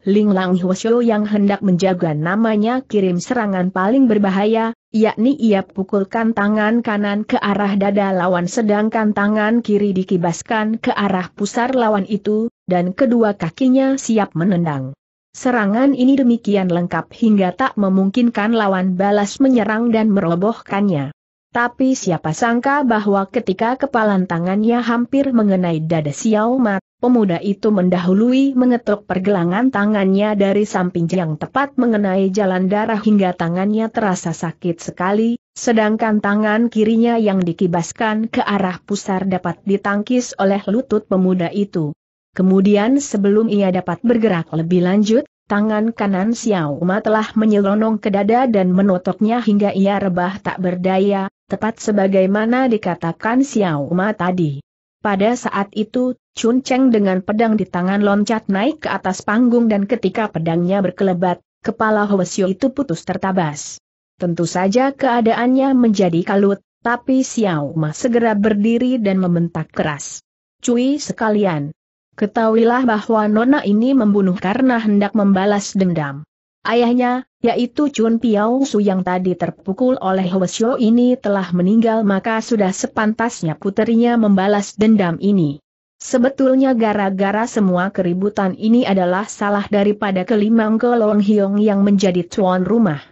Ling Lang Hwasyo yang hendak menjaga namanya kirim serangan paling berbahaya, yakni ia pukulkan tangan kanan ke arah dada lawan sedangkan tangan kiri dikibaskan ke arah pusar lawan itu, dan kedua kakinya siap menendang. Serangan ini demikian lengkap hingga tak memungkinkan lawan balas menyerang dan merobohkannya. Tapi siapa sangka bahwa ketika kepalan tangannya hampir mengenai dada Xiao Ma, pemuda itu mendahului mengetuk pergelangan tangannya dari samping yang tepat mengenai jalan darah hingga tangannya terasa sakit sekali, sedangkan tangan kirinya yang dikibaskan ke arah pusar dapat ditangkis oleh lutut pemuda itu. Kemudian sebelum ia dapat bergerak lebih lanjut, tangan kanan Xiao Ma telah menyelonong ke dada dan menotoknya hingga ia rebah tak berdaya, tepat sebagaimana dikatakan Xiao Ma tadi. Pada saat itu, Chun Cheng dengan pedang di tangan loncat naik ke atas panggung dan ketika pedangnya berkelebat, kepala Hwasyo itu putus tertabas. Tentu saja keadaannya menjadi kalut, tapi Xiao Ma segera berdiri dan membentak keras. Cui sekalian! Ketahuilah bahwa Nona ini membunuh karena hendak membalas dendam. Ayahnya, yaitu Chun Piao Su yang tadi terpukul oleh Hwesyo ini telah meninggal maka sudah sepantasnya puterinya membalas dendam ini. Sebetulnya gara-gara semua keributan ini adalah salah daripada kelima Kelong Hiong yang menjadi tuan rumah.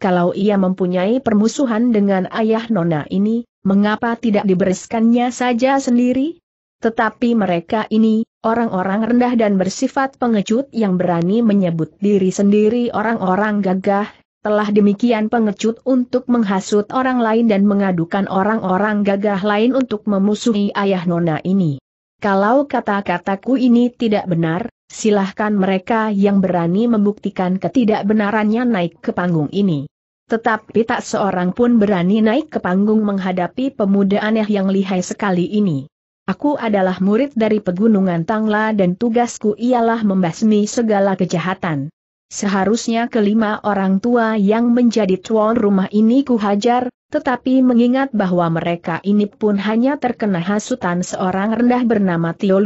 Kalau ia mempunyai permusuhan dengan ayah Nona ini, mengapa tidak dibereskannya saja sendiri? Tetapi mereka ini, orang-orang rendah dan bersifat pengecut yang berani menyebut diri sendiri orang-orang gagah, telah demikian pengecut untuk menghasut orang lain dan mengadukan orang-orang gagah lain untuk memusuhi ayah nona ini. Kalau kata-kataku ini tidak benar, silahkan mereka yang berani membuktikan ketidakbenarannya naik ke panggung ini. Tetapi tak seorang pun berani naik ke panggung menghadapi pemuda aneh yang lihai sekali ini. Aku adalah murid dari pegunungan Tangla dan tugasku ialah membasmi segala kejahatan. Seharusnya kelima orang tua yang menjadi tuan rumah ini kuhajar, tetapi mengingat bahwa mereka ini pun hanya terkena hasutan seorang rendah bernama Tio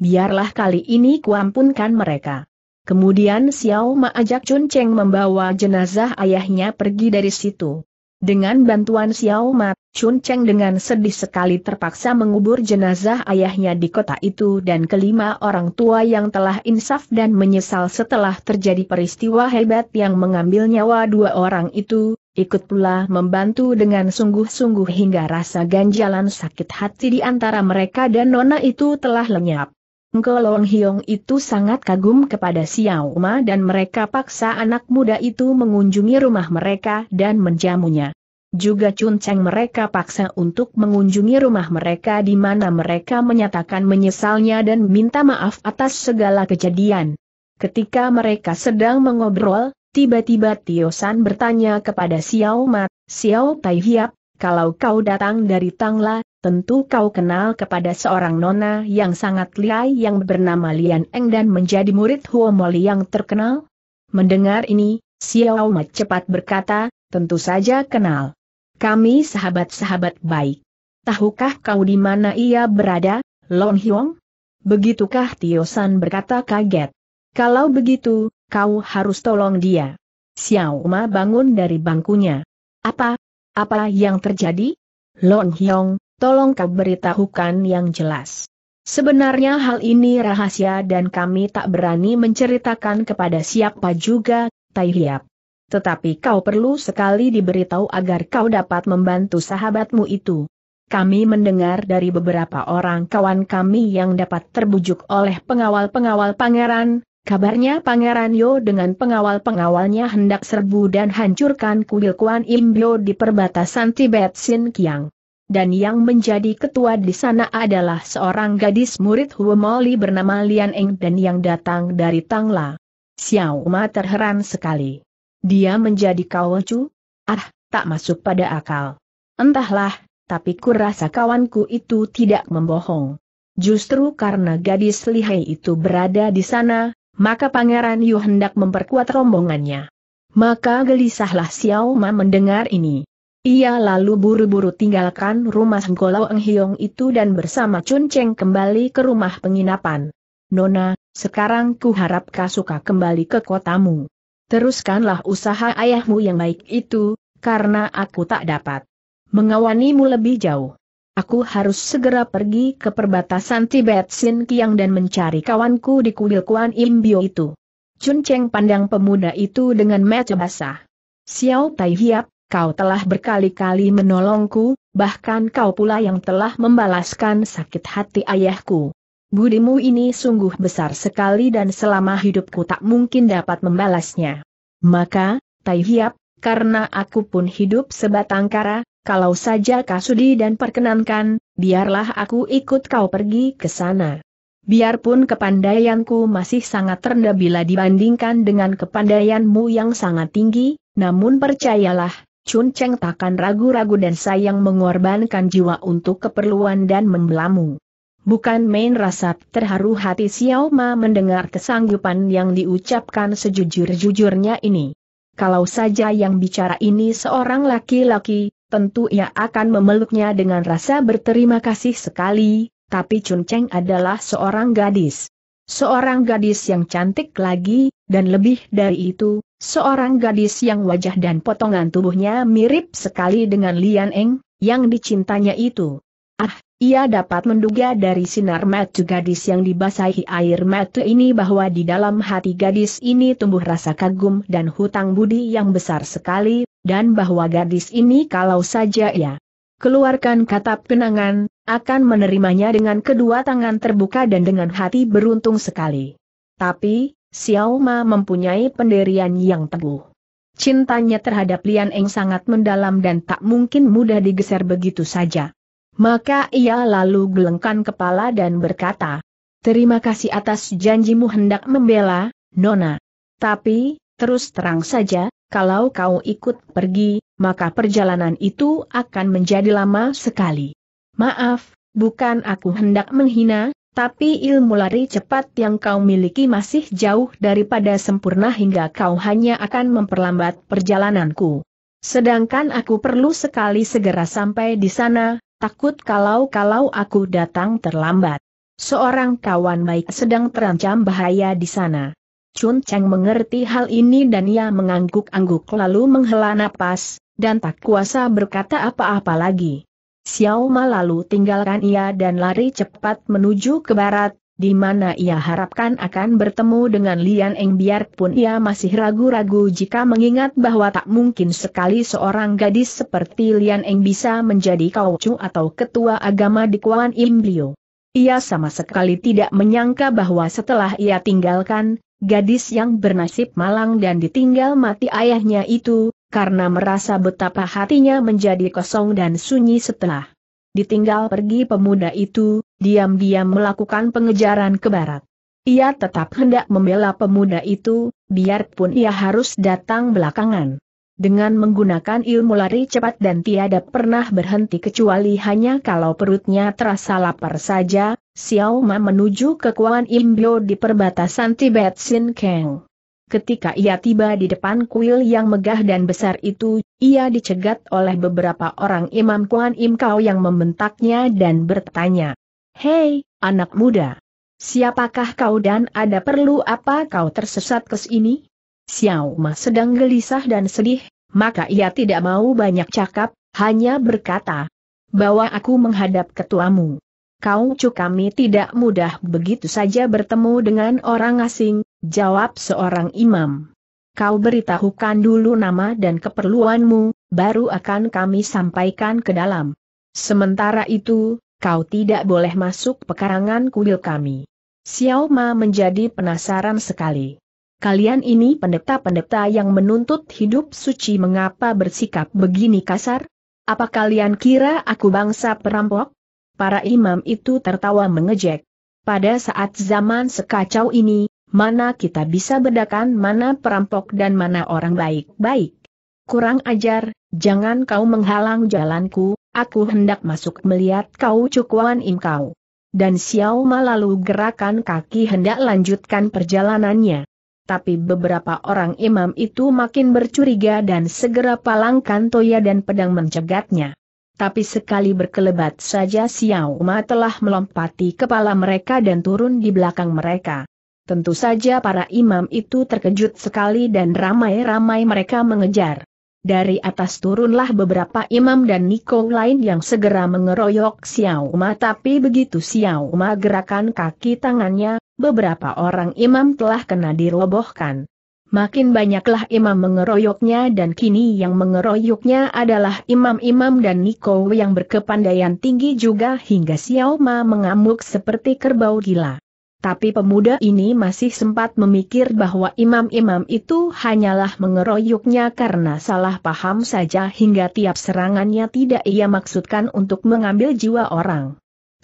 biarlah kali ini kuampunkan mereka. Kemudian Xiao Ma ajak Chun Cheng membawa jenazah ayahnya pergi dari situ. Dengan bantuan Xiao Mat, Chun Cheng dengan sedih sekali terpaksa mengubur jenazah ayahnya di kota itu dan kelima orang tua yang telah insaf dan menyesal setelah terjadi peristiwa hebat yang mengambil nyawa dua orang itu, ikut pula membantu dengan sungguh-sungguh hingga rasa ganjalan sakit hati di antara mereka dan Nona itu telah lenyap. Ngolong Hiong itu sangat kagum kepada Xiao Ma dan mereka paksa anak muda itu mengunjungi rumah mereka dan menjamunya. Juga Chun Cheng mereka paksa untuk mengunjungi rumah mereka di mana mereka menyatakan menyesalnya dan minta maaf atas segala kejadian. Ketika mereka sedang mengobrol, tiba-tiba Tio San bertanya kepada Xiao Ma, Xiao Tai Hiap, kalau kau datang dari Tangla, tentu kau kenal kepada seorang nona yang sangat liai yang bernama Lian Eng dan menjadi murid Huomoli yang terkenal? Mendengar ini, Xiao Ma cepat berkata, tentu saja kenal. Kami sahabat-sahabat baik. Tahukah kau di mana ia berada, Lon Hyong? Begitukah Tio San berkata kaget. Kalau begitu, kau harus tolong dia. Xiao Ma bangun dari bangkunya. Apa, apa yang terjadi? Lon Hyong, tolong kau beritahukan yang jelas. Sebenarnya hal ini rahasia dan kami tak berani menceritakan kepada siapa juga, Tai Hiap. Tetapi kau perlu sekali diberitahu agar kau dapat membantu sahabatmu itu. Kami mendengar dari beberapa orang kawan kami yang dapat terbujuk oleh pengawal-pengawal pangeran, Kabarnya Pangeran Yo dengan pengawal-pengawalnya hendak serbu dan hancurkan kuil Kuan Im Imbyo di perbatasan Tibet Sin Kiang. Dan yang menjadi ketua di sana adalah seorang gadis murid Huomoli bernama Lian Eng dan yang datang dari Tangla. Xiao Ma terheran sekali. Dia menjadi kawacu? Ah, tak masuk pada akal. Entahlah, tapi kurasa kawanku itu tidak membohong. Justru karena gadis lihai itu berada di sana, maka Pangeran Yu hendak memperkuat rombongannya. Maka gelisahlah Xiao Ma mendengar ini. Ia lalu buru-buru tinggalkan rumah Golao Eng Hiong itu dan bersama Chun Cheng kembali ke rumah penginapan. Nona, sekarang ku harap kau suka kembali ke kotamu. Teruskanlah usaha ayahmu yang baik itu, karena aku tak dapat mengawanimu lebih jauh. Aku harus segera pergi ke perbatasan Tibet Sin Kiang dan mencari kawanku di kuil Kuan Im itu. Chun Cheng pandang pemuda itu dengan mata basah. Xiao Tai Hiap, kau telah berkali-kali menolongku, bahkan kau pula yang telah membalaskan sakit hati ayahku. Budimu ini sungguh besar sekali dan selama hidupku tak mungkin dapat membalasnya. Maka, Tai Hiap, karena aku pun hidup sebatang kara, kalau saja kasudi dan perkenankan, biarlah aku ikut kau pergi ke sana. Biarpun kepandaianku masih sangat rendah bila dibandingkan dengan kepandaianmu yang sangat tinggi, namun percayalah, Chun Cheng takkan ragu-ragu dan sayang mengorbankan jiwa untuk keperluan dan membelamu. Bukan main rasa terharu hati Xiao Ma mendengar kesanggupan yang diucapkan sejujur-jujurnya ini. Kalau saja yang bicara ini seorang laki-laki, tentu ia akan memeluknya dengan rasa berterima kasih sekali, tapi Chun Cheng adalah seorang gadis. Seorang gadis yang cantik lagi, dan lebih dari itu, seorang gadis yang wajah dan potongan tubuhnya mirip sekali dengan Lian Eng, yang dicintanya itu. Ah, ia dapat menduga dari sinar mata gadis yang dibasahi air mata ini bahwa di dalam hati gadis ini tumbuh rasa kagum dan hutang budi yang besar sekali dan bahwa gadis ini kalau saja ya keluarkan kata penangan akan menerimanya dengan kedua tangan terbuka dan dengan hati beruntung sekali. Tapi, Xiao Ma mempunyai pendirian yang teguh. Cintanya terhadap Lian Eng sangat mendalam dan tak mungkin mudah digeser begitu saja. Maka ia lalu gelengkan kepala dan berkata, Terima kasih atas janjimu hendak membela, Nona. Tapi, terus terang saja, kalau kau ikut pergi, maka perjalanan itu akan menjadi lama sekali. Maaf, bukan aku hendak menghina, tapi ilmu lari cepat yang kau miliki masih jauh daripada sempurna hingga kau hanya akan memperlambat perjalananku. Sedangkan aku perlu sekali segera sampai di sana, takut kalau-kalau aku datang terlambat. Seorang kawan baik sedang terancam bahaya di sana. Chun Cheng mengerti hal ini dan ia mengangguk-angguk lalu menghela napas, dan tak kuasa berkata apa-apa lagi. Xiao Ma lalu tinggalkan ia dan lari cepat menuju ke barat, di mana ia harapkan akan bertemu dengan Lian Eng biarpun ia masih ragu-ragu jika mengingat bahwa tak mungkin sekali seorang gadis seperti Lian Eng bisa menjadi kaucu atau ketua agama di Kuan Im Ia sama sekali tidak menyangka bahwa setelah ia tinggalkan, Gadis yang bernasib malang dan ditinggal mati ayahnya itu, karena merasa betapa hatinya menjadi kosong dan sunyi setelah ditinggal pergi pemuda itu, diam-diam melakukan pengejaran ke barat. Ia tetap hendak membela pemuda itu, biarpun ia harus datang belakangan. Dengan menggunakan ilmu lari cepat dan tiada pernah berhenti kecuali hanya kalau perutnya terasa lapar saja, Xiao Ma menuju ke Kuan Bio di perbatasan Tibet Sin Kang. Ketika ia tiba di depan kuil yang megah dan besar itu, ia dicegat oleh beberapa orang imam Kuan Im Kau yang membentaknya dan bertanya, Hei, anak muda! Siapakah kau dan ada perlu apa kau tersesat ke sini? Xiao Ma sedang gelisah dan sedih, maka ia tidak mau banyak cakap, hanya berkata, bawa aku menghadap ketuamu. Kau cu kami tidak mudah begitu saja bertemu dengan orang asing, jawab seorang imam. Kau beritahukan dulu nama dan keperluanmu, baru akan kami sampaikan ke dalam. Sementara itu, kau tidak boleh masuk pekarangan kuil kami. Xiao Ma menjadi penasaran sekali. Kalian ini pendeta-pendeta yang menuntut hidup suci mengapa bersikap begini kasar? Apa kalian kira aku bangsa perampok? Para imam itu tertawa mengejek. Pada saat zaman sekacau ini, mana kita bisa bedakan mana perampok dan mana orang baik-baik? Kurang ajar, jangan kau menghalang jalanku, aku hendak masuk melihat kau cukuan imkau. Dan Xiao Ma lalu gerakan kaki hendak lanjutkan perjalanannya tapi beberapa orang imam itu makin bercuriga dan segera palangkan toya dan pedang mencegatnya. Tapi sekali berkelebat saja Xiao telah melompati kepala mereka dan turun di belakang mereka. Tentu saja para imam itu terkejut sekali dan ramai-ramai mereka mengejar. Dari atas turunlah beberapa imam dan Niko lain yang segera mengeroyok Xiao tapi begitu Xiao gerakan kaki tangannya, beberapa orang imam telah kena dirobohkan. Makin banyaklah imam mengeroyoknya dan kini yang mengeroyoknya adalah imam-imam dan Niko yang berkepandaian tinggi juga hingga Xiao mengamuk seperti kerbau gila. Tapi pemuda ini masih sempat memikir bahwa imam-imam itu hanyalah mengeroyoknya karena salah paham saja hingga tiap serangannya tidak ia maksudkan untuk mengambil jiwa orang.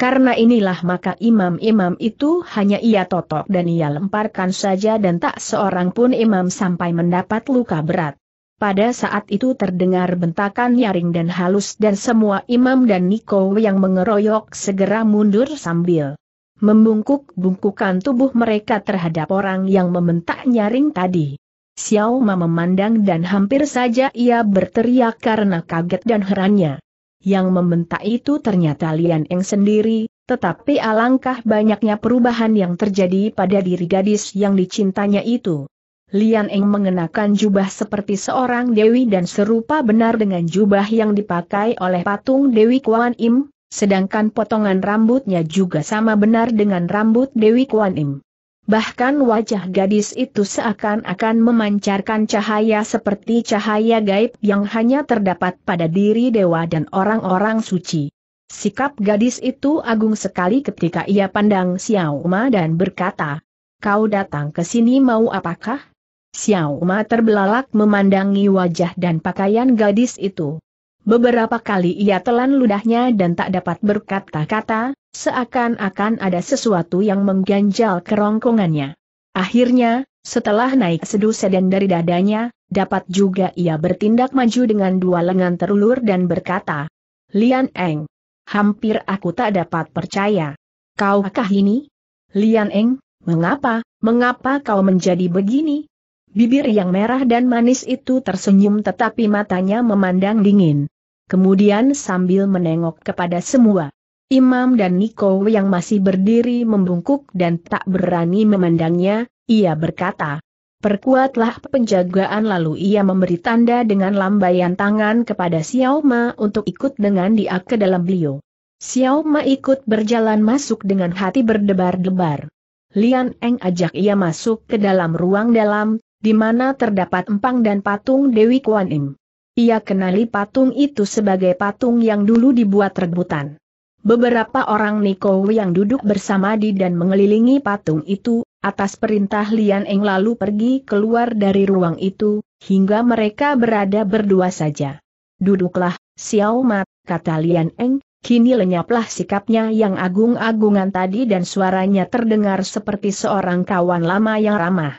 Karena inilah maka imam-imam itu hanya ia totok dan ia lemparkan saja dan tak seorang pun imam sampai mendapat luka berat. Pada saat itu terdengar bentakan nyaring dan halus dan semua imam dan Niko yang mengeroyok segera mundur sambil membungkuk-bungkukan tubuh mereka terhadap orang yang membentak nyaring tadi. Xiao Ma memandang dan hampir saja ia berteriak karena kaget dan herannya yang membentak itu ternyata Lian Eng sendiri, tetapi alangkah banyaknya perubahan yang terjadi pada diri gadis yang dicintanya itu. Lian Eng mengenakan jubah seperti seorang dewi dan serupa benar dengan jubah yang dipakai oleh patung Dewi Kuan Im, sedangkan potongan rambutnya juga sama benar dengan rambut Dewi Kuan Im. Bahkan wajah gadis itu seakan-akan memancarkan cahaya seperti cahaya gaib yang hanya terdapat pada diri dewa dan orang-orang suci. Sikap gadis itu agung sekali ketika ia pandang Xiao Ma dan berkata, Kau datang ke sini mau apakah? Xiao Ma terbelalak memandangi wajah dan pakaian gadis itu. Beberapa kali ia telan ludahnya dan tak dapat berkata-kata, seakan-akan ada sesuatu yang mengganjal kerongkongannya. Akhirnya, setelah naik sedu sedan dari dadanya, dapat juga ia bertindak maju dengan dua lengan terulur dan berkata, Lian Eng, hampir aku tak dapat percaya. kaukah ini? Lian Eng, mengapa, mengapa kau menjadi begini? Bibir yang merah dan manis itu tersenyum tetapi matanya memandang dingin kemudian sambil menengok kepada semua. Imam dan Niko yang masih berdiri membungkuk dan tak berani memandangnya, ia berkata, Perkuatlah penjagaan lalu ia memberi tanda dengan lambaian tangan kepada Xiao Ma untuk ikut dengan dia ke dalam beliau. Xiao Ma ikut berjalan masuk dengan hati berdebar-debar. Lian Eng ajak ia masuk ke dalam ruang dalam, di mana terdapat empang dan patung Dewi Kuan Im. Ia kenali patung itu sebagai patung yang dulu dibuat rebutan. Beberapa orang Niko yang duduk bersamadi dan mengelilingi patung itu, atas perintah Lian Eng lalu pergi keluar dari ruang itu, hingga mereka berada berdua saja. Duduklah, Xiao Mat, kata Lian Eng, kini lenyaplah sikapnya yang agung-agungan tadi dan suaranya terdengar seperti seorang kawan lama yang ramah.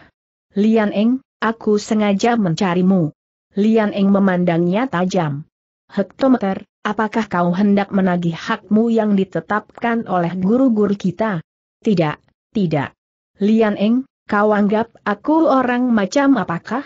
Lian Eng, aku sengaja mencarimu. Lian Eng memandangnya tajam. Hektometer, apakah kau hendak menagih hakmu yang ditetapkan oleh guru-guru kita? Tidak, tidak. Lian Eng, kau anggap aku orang macam apakah?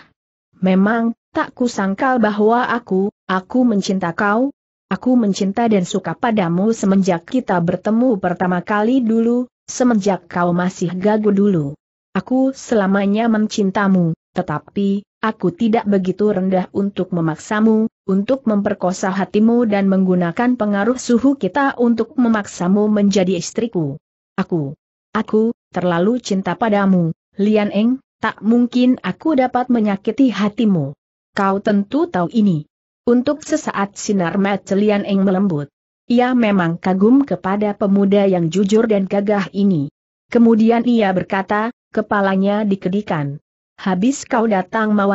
Memang, tak kusangkal bahwa aku, aku mencinta kau. Aku mencinta dan suka padamu semenjak kita bertemu pertama kali dulu, semenjak kau masih gagu dulu. Aku selamanya mencintamu, tetapi, Aku tidak begitu rendah untuk memaksamu, untuk memperkosa hatimu dan menggunakan pengaruh suhu kita untuk memaksamu menjadi istriku. Aku, aku, terlalu cinta padamu, Lian Eng, tak mungkin aku dapat menyakiti hatimu. Kau tentu tahu ini. Untuk sesaat sinar mata Lian Eng melembut. Ia memang kagum kepada pemuda yang jujur dan gagah ini. Kemudian ia berkata, kepalanya dikedikan habis kau datang mau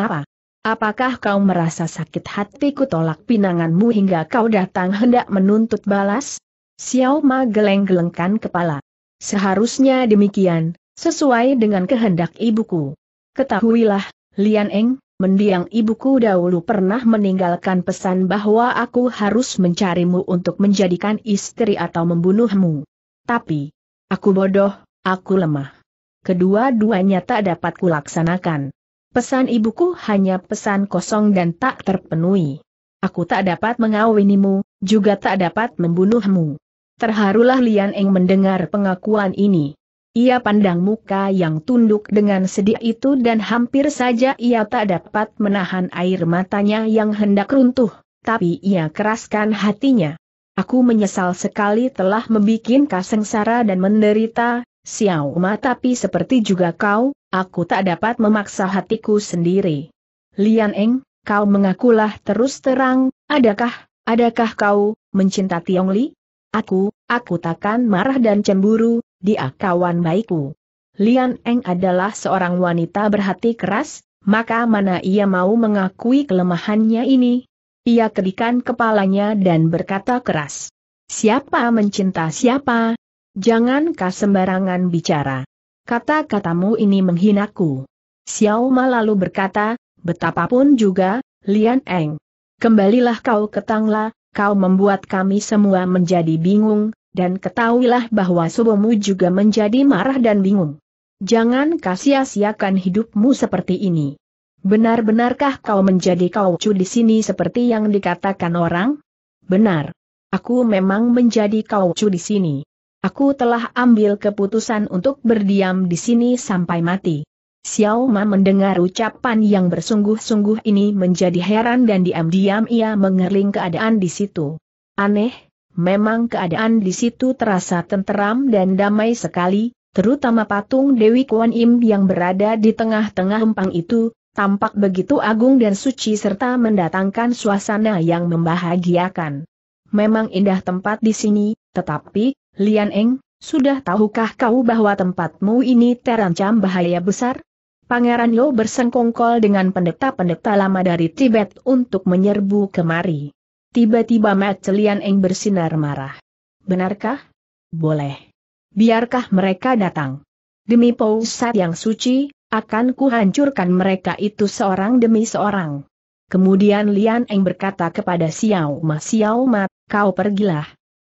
Apakah kau merasa sakit hatiku tolak pinanganmu hingga kau datang hendak menuntut balas? Xiao Ma geleng-gelengkan kepala. Seharusnya demikian, sesuai dengan kehendak ibuku. Ketahuilah, Lian Eng, mendiang ibuku dahulu pernah meninggalkan pesan bahwa aku harus mencarimu untuk menjadikan istri atau membunuhmu. Tapi, aku bodoh, aku lemah kedua-duanya tak dapat kulaksanakan. Pesan ibuku hanya pesan kosong dan tak terpenuhi. Aku tak dapat mengawinimu, juga tak dapat membunuhmu. Terharulah Lian Eng mendengar pengakuan ini. Ia pandang muka yang tunduk dengan sedih itu dan hampir saja ia tak dapat menahan air matanya yang hendak runtuh, tapi ia keraskan hatinya. Aku menyesal sekali telah membuat kasengsara dan menderita, Xiao Ma tapi seperti juga kau, aku tak dapat memaksa hatiku sendiri. Lian Eng, kau mengakulah terus terang, adakah, adakah kau, mencinta Tiong Li? Aku, aku takkan marah dan cemburu, dia kawan baikku. Lian Eng adalah seorang wanita berhati keras, maka mana ia mau mengakui kelemahannya ini? Ia kedikan kepalanya dan berkata keras. Siapa mencinta siapa, Jangan Jangankah sembarangan bicara. Kata-katamu ini menghinaku. Xiao Ma lalu berkata, betapapun juga, Lian Eng. Kembalilah kau ke Tangla, kau membuat kami semua menjadi bingung, dan ketahuilah bahwa subomu juga menjadi marah dan bingung. Jangan sia-siakan hidupmu seperti ini. Benar-benarkah kau menjadi kaucu di sini seperti yang dikatakan orang? Benar. Aku memang menjadi kaucu di sini. Aku telah ambil keputusan untuk berdiam di sini sampai mati. Xiao Ma mendengar ucapan yang bersungguh-sungguh ini menjadi heran dan diam-diam ia mengerling keadaan di situ. Aneh, memang keadaan di situ terasa tenteram dan damai sekali, terutama patung Dewi Kuan Im yang berada di tengah-tengah empang itu, tampak begitu agung dan suci serta mendatangkan suasana yang membahagiakan. Memang indah tempat di sini, tetapi Lian Eng, sudah tahukah kau bahwa tempatmu ini terancam bahaya besar? Pangeran Yo bersengkongkol dengan pendeta-pendeta lama dari Tibet untuk menyerbu kemari. Tiba-tiba mata Lian Eng bersinar marah. Benarkah? Boleh. Biarkah mereka datang. Demi pusat yang suci, akan kuhancurkan mereka itu seorang demi seorang. Kemudian Lian Eng berkata kepada Xiao Ma Xiao Ma, kau pergilah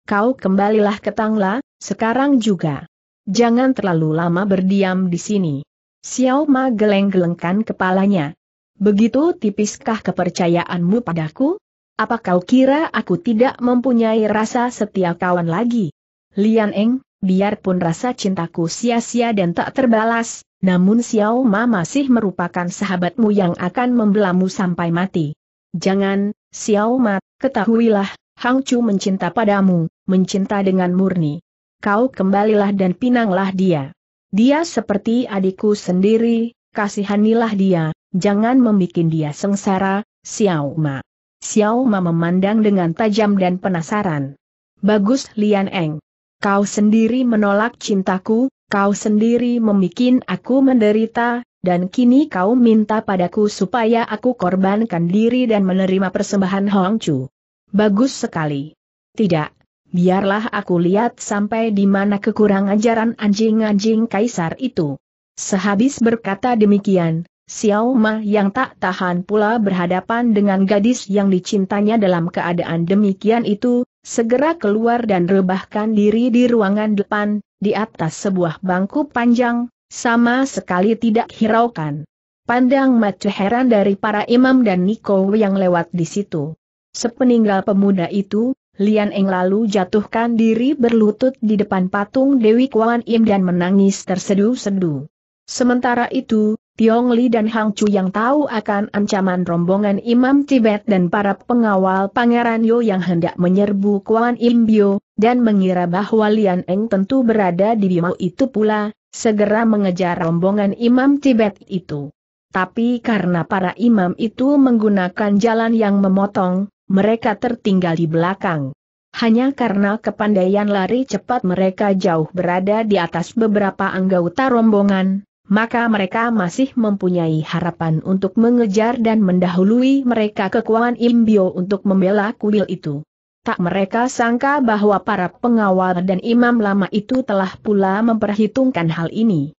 kau kembalilah ke Tangla, sekarang juga. Jangan terlalu lama berdiam di sini. Xiao Ma geleng-gelengkan kepalanya. Begitu tipiskah kepercayaanmu padaku? Apa kau kira aku tidak mempunyai rasa setia kawan lagi? Lian Eng, biarpun rasa cintaku sia-sia dan tak terbalas, namun Xiao Ma masih merupakan sahabatmu yang akan membelamu sampai mati. Jangan, Xiao Ma, ketahuilah, Hang Chu mencinta padamu, mencinta dengan murni. Kau kembalilah dan pinanglah dia. Dia seperti adikku sendiri, kasihanilah dia, jangan membuat dia sengsara, Xiao Ma. Xiao Ma memandang dengan tajam dan penasaran. Bagus Lian Eng. Kau sendiri menolak cintaku, kau sendiri membuat aku menderita, dan kini kau minta padaku supaya aku korbankan diri dan menerima persembahan Hong Chu. Bagus sekali. Tidak, biarlah aku lihat sampai di mana kekurang ajaran anjing-anjing kaisar itu. Sehabis berkata demikian, Xiao Ma yang tak tahan pula berhadapan dengan gadis yang dicintanya dalam keadaan demikian itu, segera keluar dan rebahkan diri di ruangan depan, di atas sebuah bangku panjang, sama sekali tidak hiraukan. Pandang mata heran dari para imam dan Niko yang lewat di situ. Sepeninggal pemuda itu, Lian Eng lalu jatuhkan diri berlutut di depan patung Dewi Kuan Im dan menangis tersedu-sedu. Sementara itu, Tiong Li dan Hang Chu yang tahu akan ancaman rombongan Imam Tibet dan para pengawal Pangeran Yo yang hendak menyerbu Kuan Im Bio, dan mengira bahwa Lian Eng tentu berada di Bimo itu pula, segera mengejar rombongan Imam Tibet itu. Tapi karena para imam itu menggunakan jalan yang memotong, mereka tertinggal di belakang. Hanya karena kepandaian lari cepat mereka jauh berada di atas beberapa anggota rombongan, maka mereka masih mempunyai harapan untuk mengejar dan mendahului mereka kekuatan Imbio untuk membela kuil itu. Tak mereka sangka bahwa para pengawal dan imam lama itu telah pula memperhitungkan hal ini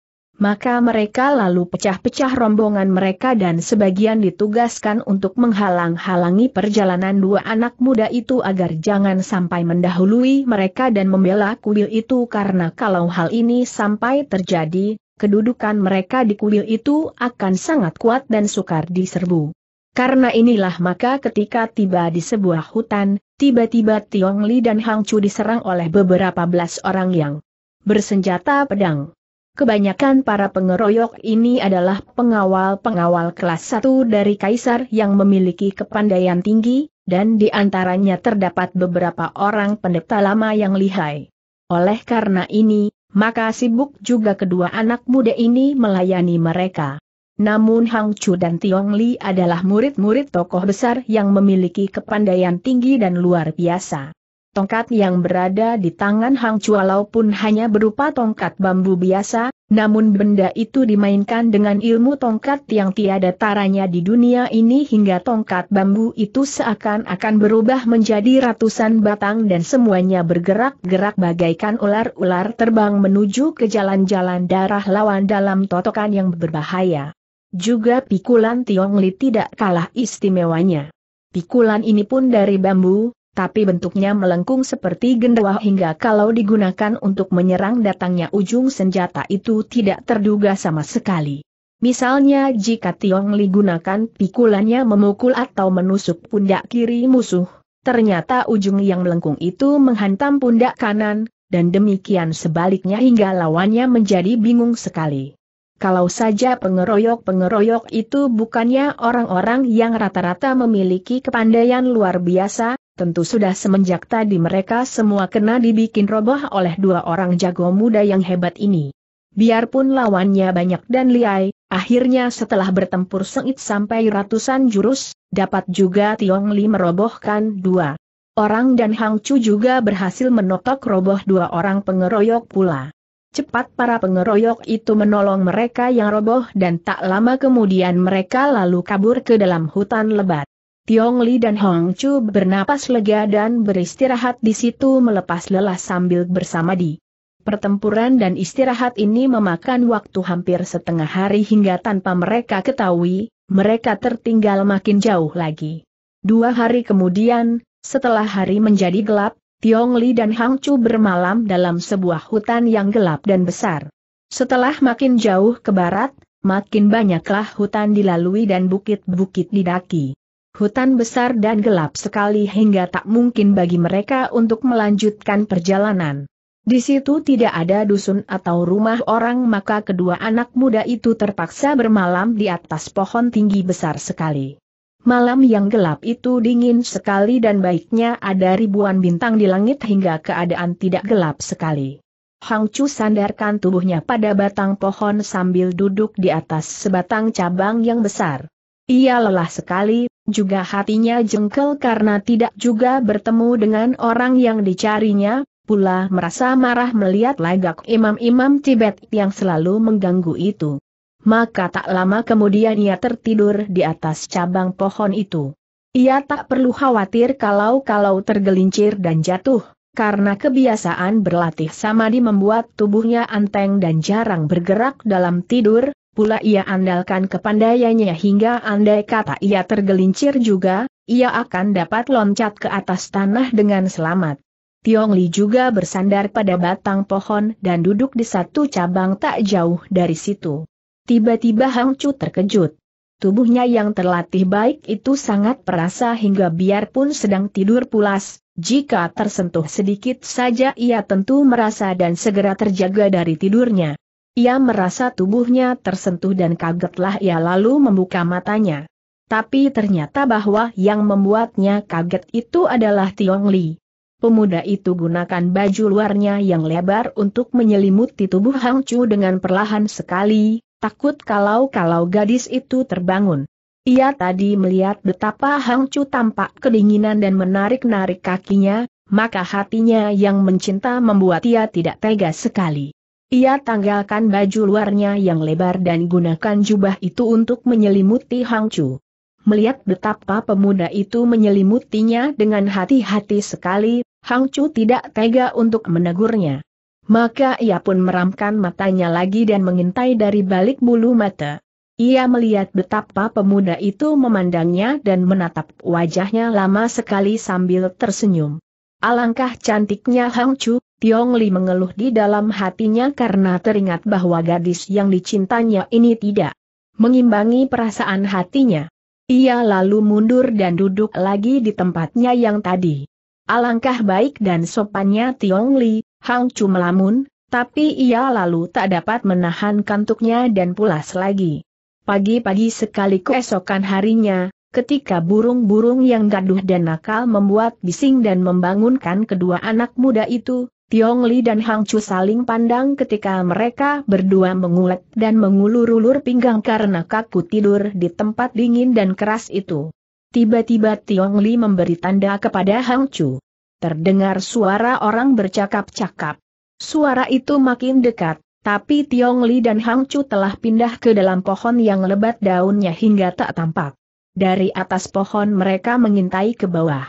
maka mereka lalu pecah-pecah rombongan mereka dan sebagian ditugaskan untuk menghalang-halangi perjalanan dua anak muda itu agar jangan sampai mendahului mereka dan membela kuil itu karena kalau hal ini sampai terjadi, kedudukan mereka di kuil itu akan sangat kuat dan sukar diserbu. Karena inilah maka ketika tiba di sebuah hutan, tiba-tiba Tiong Li dan Hang Chu diserang oleh beberapa belas orang yang bersenjata pedang. Kebanyakan para pengeroyok ini adalah pengawal-pengawal kelas 1 dari kaisar yang memiliki kepandaian tinggi, dan di antaranya terdapat beberapa orang pendeta lama yang lihai. Oleh karena ini, maka sibuk juga kedua anak muda ini melayani mereka. Namun Hang Chu dan Tiong Li adalah murid-murid tokoh besar yang memiliki kepandaian tinggi dan luar biasa. Tongkat yang berada di tangan Hang Chua walaupun hanya berupa tongkat bambu biasa, namun benda itu dimainkan dengan ilmu tongkat yang tiada taranya di dunia ini hingga tongkat bambu itu seakan-akan berubah menjadi ratusan batang dan semuanya bergerak-gerak bagaikan ular-ular terbang menuju ke jalan-jalan darah lawan dalam totokan yang berbahaya. Juga pikulan Li tidak kalah istimewanya. Pikulan ini pun dari bambu, tapi bentuknya melengkung seperti gendawa hingga kalau digunakan untuk menyerang datangnya ujung senjata itu tidak terduga sama sekali. Misalnya jika Tiong Li gunakan pikulannya memukul atau menusuk pundak kiri musuh, ternyata ujung yang melengkung itu menghantam pundak kanan, dan demikian sebaliknya hingga lawannya menjadi bingung sekali. Kalau saja pengeroyok-pengeroyok itu bukannya orang-orang yang rata-rata memiliki kepandaian luar biasa, Tentu sudah semenjak tadi mereka semua kena dibikin roboh oleh dua orang jago muda yang hebat ini. Biarpun lawannya banyak dan liai, akhirnya setelah bertempur sengit sampai ratusan jurus, dapat juga Tiong Li merobohkan dua. Orang dan Hang Chu juga berhasil menotok roboh dua orang pengeroyok pula. Cepat para pengeroyok itu menolong mereka yang roboh dan tak lama kemudian mereka lalu kabur ke dalam hutan lebat. Tiong Li dan Hong Chu bernapas lega dan beristirahat di situ melepas lelah sambil bersama di. Pertempuran dan istirahat ini memakan waktu hampir setengah hari hingga tanpa mereka ketahui, mereka tertinggal makin jauh lagi. Dua hari kemudian, setelah hari menjadi gelap, Tiong Li dan Hang Chu bermalam dalam sebuah hutan yang gelap dan besar. Setelah makin jauh ke barat, makin banyaklah hutan dilalui dan bukit-bukit didaki. Hutan besar dan gelap sekali hingga tak mungkin bagi mereka untuk melanjutkan perjalanan. Di situ tidak ada dusun atau rumah orang maka kedua anak muda itu terpaksa bermalam di atas pohon tinggi besar sekali. Malam yang gelap itu dingin sekali dan baiknya ada ribuan bintang di langit hingga keadaan tidak gelap sekali. Hang Chu sandarkan tubuhnya pada batang pohon sambil duduk di atas sebatang cabang yang besar. Ia lelah sekali, juga hatinya jengkel karena tidak juga bertemu dengan orang yang dicarinya, pula merasa marah melihat lagak imam-imam Tibet yang selalu mengganggu itu. Maka tak lama kemudian ia tertidur di atas cabang pohon itu. Ia tak perlu khawatir kalau-kalau tergelincir dan jatuh, karena kebiasaan berlatih samadhi membuat tubuhnya anteng dan jarang bergerak dalam tidur, pula ia andalkan kepandaiannya hingga andai kata ia tergelincir juga, ia akan dapat loncat ke atas tanah dengan selamat. Tiong Li juga bersandar pada batang pohon dan duduk di satu cabang tak jauh dari situ. Tiba-tiba Hang Chu terkejut. Tubuhnya yang terlatih baik itu sangat perasa hingga biarpun sedang tidur pulas, jika tersentuh sedikit saja ia tentu merasa dan segera terjaga dari tidurnya. Ia merasa tubuhnya tersentuh dan kagetlah ia lalu membuka matanya. Tapi ternyata bahwa yang membuatnya kaget itu adalah Tiong Li. Pemuda itu gunakan baju luarnya yang lebar untuk menyelimuti tubuh Hang Chu dengan perlahan sekali, takut kalau-kalau gadis itu terbangun. Ia tadi melihat betapa Hang Chu tampak kedinginan dan menarik-narik kakinya, maka hatinya yang mencinta membuat ia tidak tega sekali. Ia tanggalkan baju luarnya yang lebar dan gunakan jubah itu untuk menyelimuti Hang Chu. Melihat betapa pemuda itu menyelimutinya dengan hati-hati sekali, Hang Chu tidak tega untuk menegurnya. Maka ia pun meramkan matanya lagi dan mengintai dari balik bulu mata. Ia melihat betapa pemuda itu memandangnya dan menatap wajahnya lama sekali sambil tersenyum. Alangkah cantiknya Hang Chu, Tiong Li mengeluh di dalam hatinya karena teringat bahwa gadis yang dicintanya ini tidak mengimbangi perasaan hatinya. Ia lalu mundur dan duduk lagi di tempatnya yang tadi. Alangkah baik dan sopannya Tiong Li, Hang Chu melamun, tapi ia lalu tak dapat menahan kantuknya dan pulas lagi. Pagi-pagi sekali keesokan harinya, ketika burung-burung yang gaduh dan nakal membuat bising dan membangunkan kedua anak muda itu, Tiong Li dan Hang Chu saling pandang ketika mereka berdua mengulat dan mengulur-ulur pinggang karena kaku tidur di tempat dingin dan keras itu. Tiba-tiba Tiong Li memberi tanda kepada Hang Chu. Terdengar suara orang bercakap-cakap. Suara itu makin dekat, tapi Tiong Li dan Hang Chu telah pindah ke dalam pohon yang lebat daunnya hingga tak tampak. Dari atas pohon mereka mengintai ke bawah.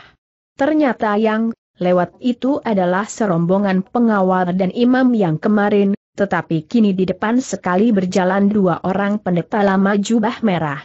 Ternyata Yang lewat itu adalah serombongan pengawal dan imam yang kemarin, tetapi kini di depan sekali berjalan dua orang pendeta lama jubah merah.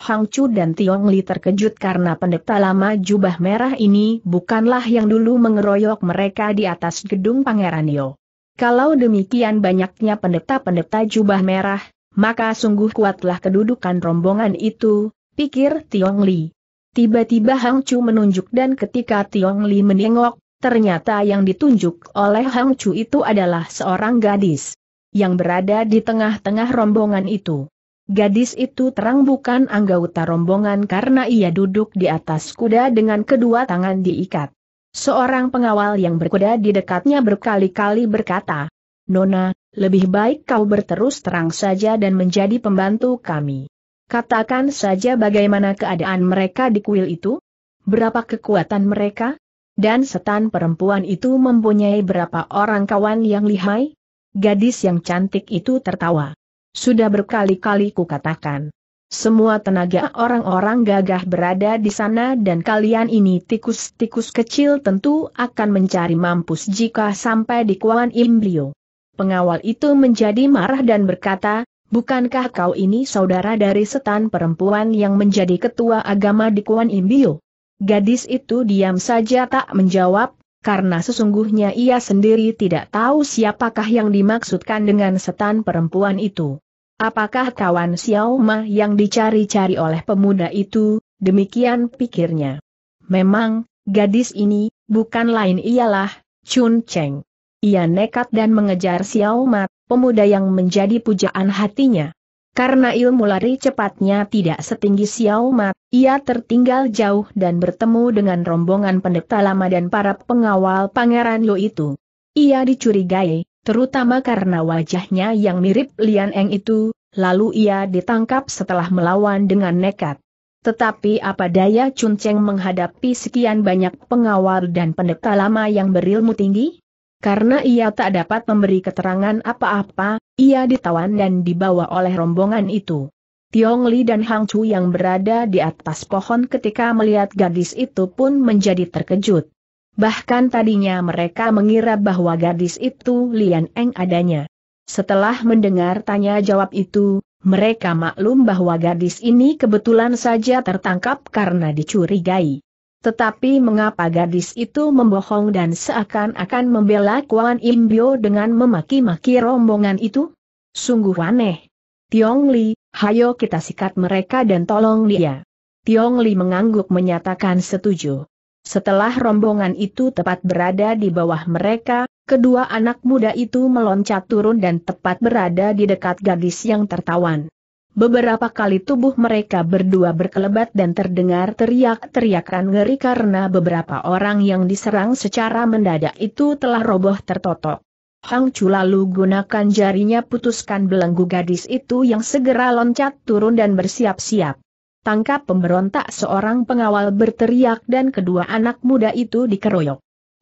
Hang Chu dan Tiong Li terkejut karena pendeta lama jubah merah ini bukanlah yang dulu mengeroyok mereka di atas gedung Pangeran Yo. Kalau demikian banyaknya pendeta-pendeta jubah merah, maka sungguh kuatlah kedudukan rombongan itu, pikir Tiong Li. Tiba-tiba Hang Chu menunjuk dan ketika Tiong Li menengok, ternyata yang ditunjuk oleh Hang Chu itu adalah seorang gadis yang berada di tengah-tengah rombongan itu. Gadis itu terang bukan anggota rombongan karena ia duduk di atas kuda dengan kedua tangan diikat. Seorang pengawal yang berkuda di dekatnya berkali-kali berkata, Nona, lebih baik kau berterus terang saja dan menjadi pembantu kami. Katakan saja bagaimana keadaan mereka di kuil itu? Berapa kekuatan mereka? Dan setan perempuan itu mempunyai berapa orang kawan yang lihai? Gadis yang cantik itu tertawa. Sudah berkali-kali kukatakan. Semua tenaga orang-orang gagah berada di sana dan kalian ini tikus-tikus kecil tentu akan mencari mampus jika sampai di Kuan Imbrio. Pengawal itu menjadi marah dan berkata, Bukankah kau ini saudara dari setan perempuan yang menjadi ketua agama di Kuan Imbio? Gadis itu diam saja tak menjawab, karena sesungguhnya ia sendiri tidak tahu siapakah yang dimaksudkan dengan setan perempuan itu. Apakah kawan Xiaoma yang dicari-cari oleh pemuda itu, demikian pikirnya. Memang, gadis ini, bukan lain ialah, Chun Cheng. Ia nekat dan mengejar Xiao Mat, pemuda yang menjadi pujaan hatinya. Karena ilmu lari cepatnya tidak setinggi Xiao Mat, ia tertinggal jauh dan bertemu dengan rombongan pendeta lama dan para pengawal pangeran Lu itu. Ia dicurigai, terutama karena wajahnya yang mirip Lian Eng itu, lalu ia ditangkap setelah melawan dengan nekat. Tetapi apa daya Chun Cheng menghadapi sekian banyak pengawal dan pendeta lama yang berilmu tinggi? Karena ia tak dapat memberi keterangan apa-apa, ia ditawan dan dibawa oleh rombongan itu. Tiong Li dan Hang Chu yang berada di atas pohon ketika melihat gadis itu pun menjadi terkejut. Bahkan tadinya mereka mengira bahwa gadis itu Lian Eng adanya. Setelah mendengar tanya jawab itu, mereka maklum bahwa gadis ini kebetulan saja tertangkap karena dicurigai. Tetapi mengapa gadis itu membohong dan seakan-akan membela Kuan Imbio dengan memaki-maki rombongan itu? Sungguh aneh. Tiong Li, hayo kita sikat mereka dan tolong dia. Tiong Li mengangguk menyatakan setuju. Setelah rombongan itu tepat berada di bawah mereka, kedua anak muda itu meloncat turun dan tepat berada di dekat gadis yang tertawan. Beberapa kali tubuh mereka berdua berkelebat dan terdengar teriak-teriakan ngeri karena beberapa orang yang diserang secara mendadak itu telah roboh tertotok. Hang Chu lalu gunakan jarinya putuskan belenggu gadis itu yang segera loncat turun dan bersiap-siap. Tangkap pemberontak seorang pengawal berteriak dan kedua anak muda itu dikeroyok.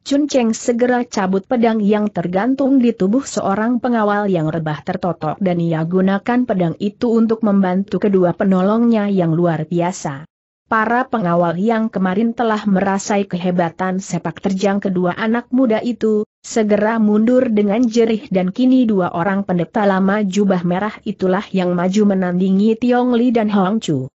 Chun Cheng segera cabut pedang yang tergantung di tubuh seorang pengawal yang rebah tertotok dan ia gunakan pedang itu untuk membantu kedua penolongnya yang luar biasa. Para pengawal yang kemarin telah merasai kehebatan sepak terjang kedua anak muda itu, segera mundur dengan jerih dan kini dua orang pendeta lama jubah merah itulah yang maju menandingi Tiong Li dan Hong Chu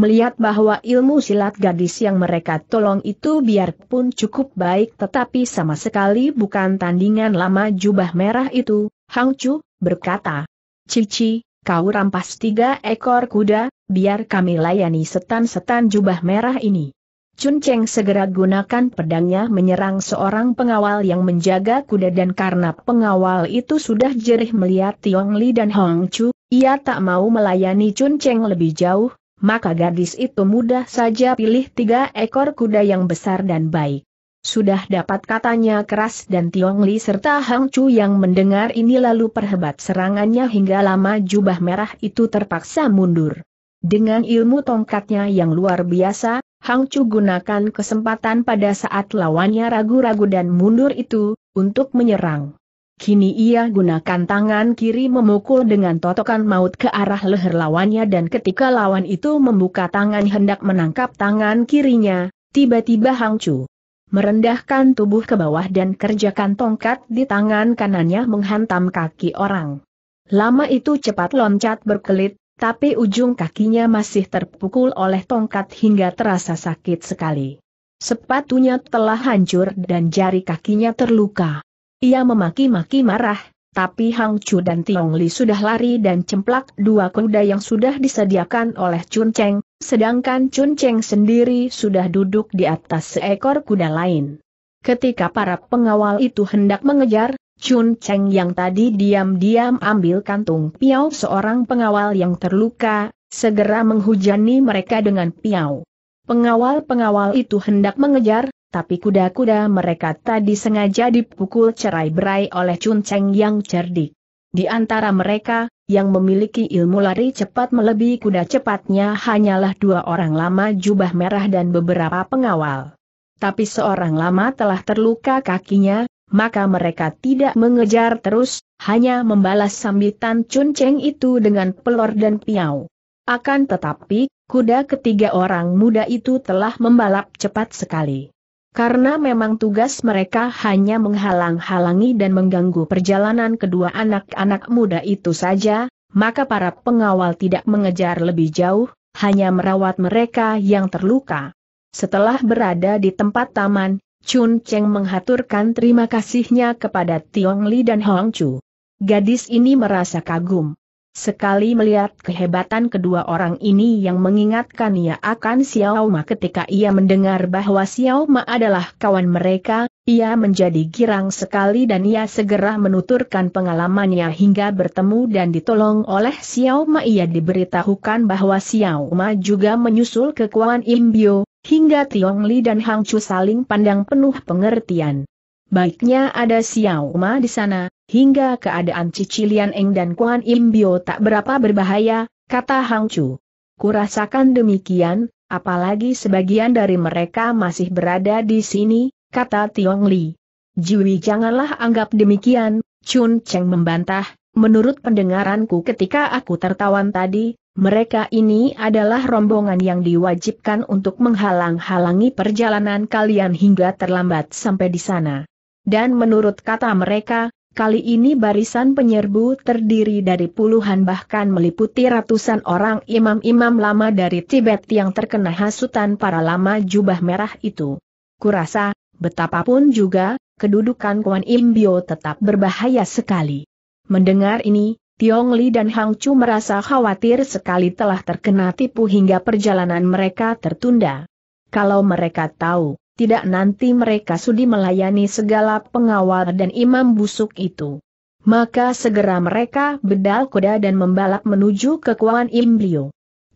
melihat bahwa ilmu silat gadis yang mereka tolong itu biarpun cukup baik tetapi sama sekali bukan tandingan lama jubah merah itu, Hang Chu, berkata, Cici, kau rampas tiga ekor kuda, biar kami layani setan-setan jubah merah ini. Chun Cheng segera gunakan pedangnya menyerang seorang pengawal yang menjaga kuda dan karena pengawal itu sudah jerih melihat Tiong Li dan Hong Chu, ia tak mau melayani Chun Cheng lebih jauh, maka gadis itu mudah saja pilih tiga ekor kuda yang besar dan baik. Sudah dapat katanya keras dan Tiong Li serta Hang Chu yang mendengar ini lalu perhebat serangannya hingga lama jubah merah itu terpaksa mundur. Dengan ilmu tongkatnya yang luar biasa, Hang Chu gunakan kesempatan pada saat lawannya ragu-ragu dan mundur itu, untuk menyerang. Kini ia gunakan tangan kiri memukul dengan totokan maut ke arah leher lawannya dan ketika lawan itu membuka tangan hendak menangkap tangan kirinya, tiba-tiba Hang Chu merendahkan tubuh ke bawah dan kerjakan tongkat di tangan kanannya menghantam kaki orang. Lama itu cepat loncat berkelit, tapi ujung kakinya masih terpukul oleh tongkat hingga terasa sakit sekali. Sepatunya telah hancur dan jari kakinya terluka. Ia memaki-maki marah, tapi Hang Chu dan Tiong Li sudah lari dan cemplak dua kuda yang sudah disediakan oleh Chun Cheng, sedangkan Chun Cheng sendiri sudah duduk di atas seekor kuda lain. Ketika para pengawal itu hendak mengejar, Chun Cheng yang tadi diam-diam ambil kantung piau seorang pengawal yang terluka, segera menghujani mereka dengan piau. Pengawal-pengawal itu hendak mengejar, tapi kuda-kuda mereka tadi sengaja dipukul cerai-berai oleh Chun Cheng yang cerdik. Di antara mereka, yang memiliki ilmu lari cepat melebihi kuda cepatnya hanyalah dua orang lama jubah merah dan beberapa pengawal. Tapi seorang lama telah terluka kakinya, maka mereka tidak mengejar terus, hanya membalas sambitan Chun Cheng itu dengan pelor dan piau. Akan tetapi, kuda ketiga orang muda itu telah membalap cepat sekali. Karena memang tugas mereka hanya menghalang-halangi dan mengganggu perjalanan kedua anak-anak muda itu saja, maka para pengawal tidak mengejar lebih jauh, hanya merawat mereka yang terluka. Setelah berada di tempat taman, Chun Cheng menghaturkan terima kasihnya kepada Tiong Li dan Hong Chu. Gadis ini merasa kagum. Sekali melihat kehebatan kedua orang ini yang mengingatkan ia akan Xiao Ma ketika ia mendengar bahwa Xiao Ma adalah kawan mereka, ia menjadi girang sekali dan ia segera menuturkan pengalamannya hingga bertemu dan ditolong oleh Xiao Ma ia diberitahukan bahwa Xiao Ma juga menyusul ke Kuan Imbio, hingga Tiong Li dan Hang Chu saling pandang penuh pengertian. Baiknya ada Xiao Ma di sana, hingga keadaan Cicilian Eng dan Kuan Im tak berapa berbahaya, kata Hang Chu. Kurasakan demikian, apalagi sebagian dari mereka masih berada di sini, kata Tiong Li. Jiwi janganlah anggap demikian, Chun Cheng membantah, menurut pendengaranku ketika aku tertawan tadi, mereka ini adalah rombongan yang diwajibkan untuk menghalang-halangi perjalanan kalian hingga terlambat sampai di sana. Dan menurut kata mereka, kali ini barisan penyerbu terdiri dari puluhan bahkan meliputi ratusan orang imam-imam lama dari Tibet yang terkena hasutan para lama jubah merah itu. Kurasa, betapapun juga, kedudukan Kuan Im Bio tetap berbahaya sekali. Mendengar ini, Tiong Li dan Hang Chu merasa khawatir sekali telah terkena tipu hingga perjalanan mereka tertunda. Kalau mereka tahu tidak nanti mereka sudi melayani segala pengawal dan imam busuk itu. Maka segera mereka bedal kuda dan membalap menuju ke Kuan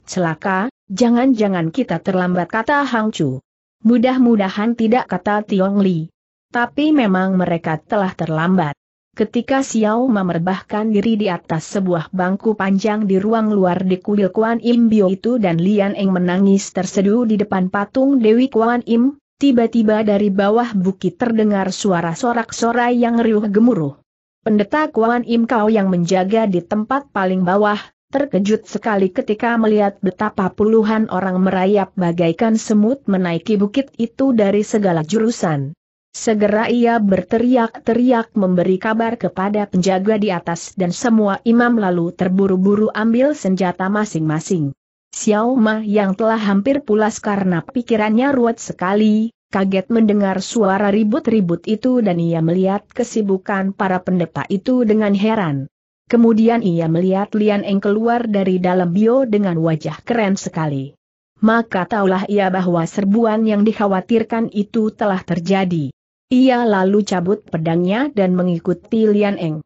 Celaka, jangan-jangan kita terlambat kata Hang Chu. Mudah-mudahan tidak kata Tiong Li. Tapi memang mereka telah terlambat. Ketika Xiao memerbahkan diri di atas sebuah bangku panjang di ruang luar di kuil Kuan Im Bio itu dan Lian Eng menangis terseduh di depan patung Dewi Kuan Im, Tiba-tiba dari bawah bukit terdengar suara sorak-sorai yang riuh gemuruh. Pendeta Kuan Im Kau yang menjaga di tempat paling bawah, terkejut sekali ketika melihat betapa puluhan orang merayap bagaikan semut menaiki bukit itu dari segala jurusan. Segera ia berteriak-teriak memberi kabar kepada penjaga di atas dan semua imam lalu terburu-buru ambil senjata masing-masing. Xiao Ma yang telah hampir pulas karena pikirannya ruwet sekali, kaget mendengar suara ribut-ribut itu dan ia melihat kesibukan para pendeta itu dengan heran. Kemudian ia melihat Lian Eng keluar dari dalam bio dengan wajah keren sekali. Maka taulah ia bahwa serbuan yang dikhawatirkan itu telah terjadi. Ia lalu cabut pedangnya dan mengikuti Lian Eng.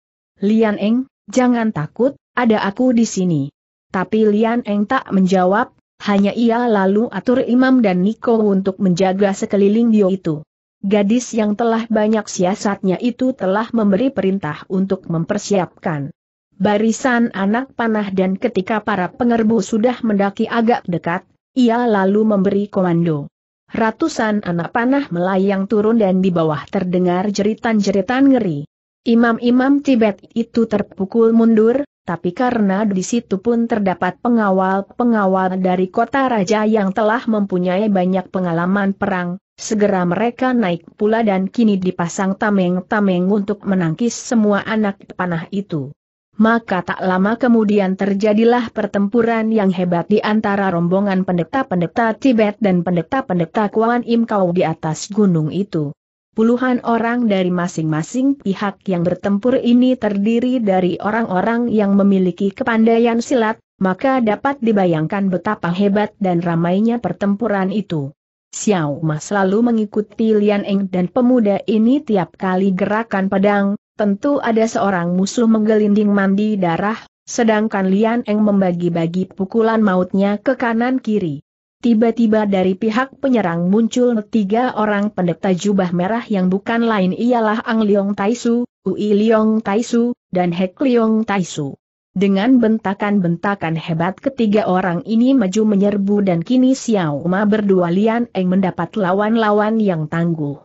Lian Eng, jangan takut, ada aku di sini. Tapi Lian Eng tak menjawab, hanya ia lalu atur Imam dan Niko untuk menjaga sekeliling dia itu. Gadis yang telah banyak siasatnya itu telah memberi perintah untuk mempersiapkan barisan anak panah dan ketika para pengerbu sudah mendaki agak dekat, ia lalu memberi komando. Ratusan anak panah melayang turun dan di bawah terdengar jeritan-jeritan ngeri. Imam-imam Tibet itu terpukul mundur, tapi karena di situ pun terdapat pengawal-pengawal dari kota raja yang telah mempunyai banyak pengalaman perang, segera mereka naik pula dan kini dipasang tameng-tameng untuk menangkis semua anak panah itu. Maka tak lama kemudian terjadilah pertempuran yang hebat di antara rombongan pendeta-pendeta Tibet dan pendeta-pendeta Kuan Im Kau di atas gunung itu. Puluhan orang dari masing-masing pihak yang bertempur ini terdiri dari orang-orang yang memiliki kepandaian silat, maka dapat dibayangkan betapa hebat dan ramainya pertempuran itu. Xiao Ma selalu mengikuti Lian Eng dan pemuda ini tiap kali gerakan pedang, tentu ada seorang musuh menggelinding mandi darah, sedangkan Lian Eng membagi-bagi pukulan mautnya ke kanan-kiri. Tiba-tiba dari pihak penyerang muncul tiga orang pendeta jubah merah yang bukan lain ialah Ang Leong Taisu, Ui Liong Taisu, dan Hek Leong Taisu. Dengan bentakan-bentakan hebat ketiga orang ini maju menyerbu dan kini Xiao Ma berdua Lian Eng mendapat lawan-lawan yang tangguh.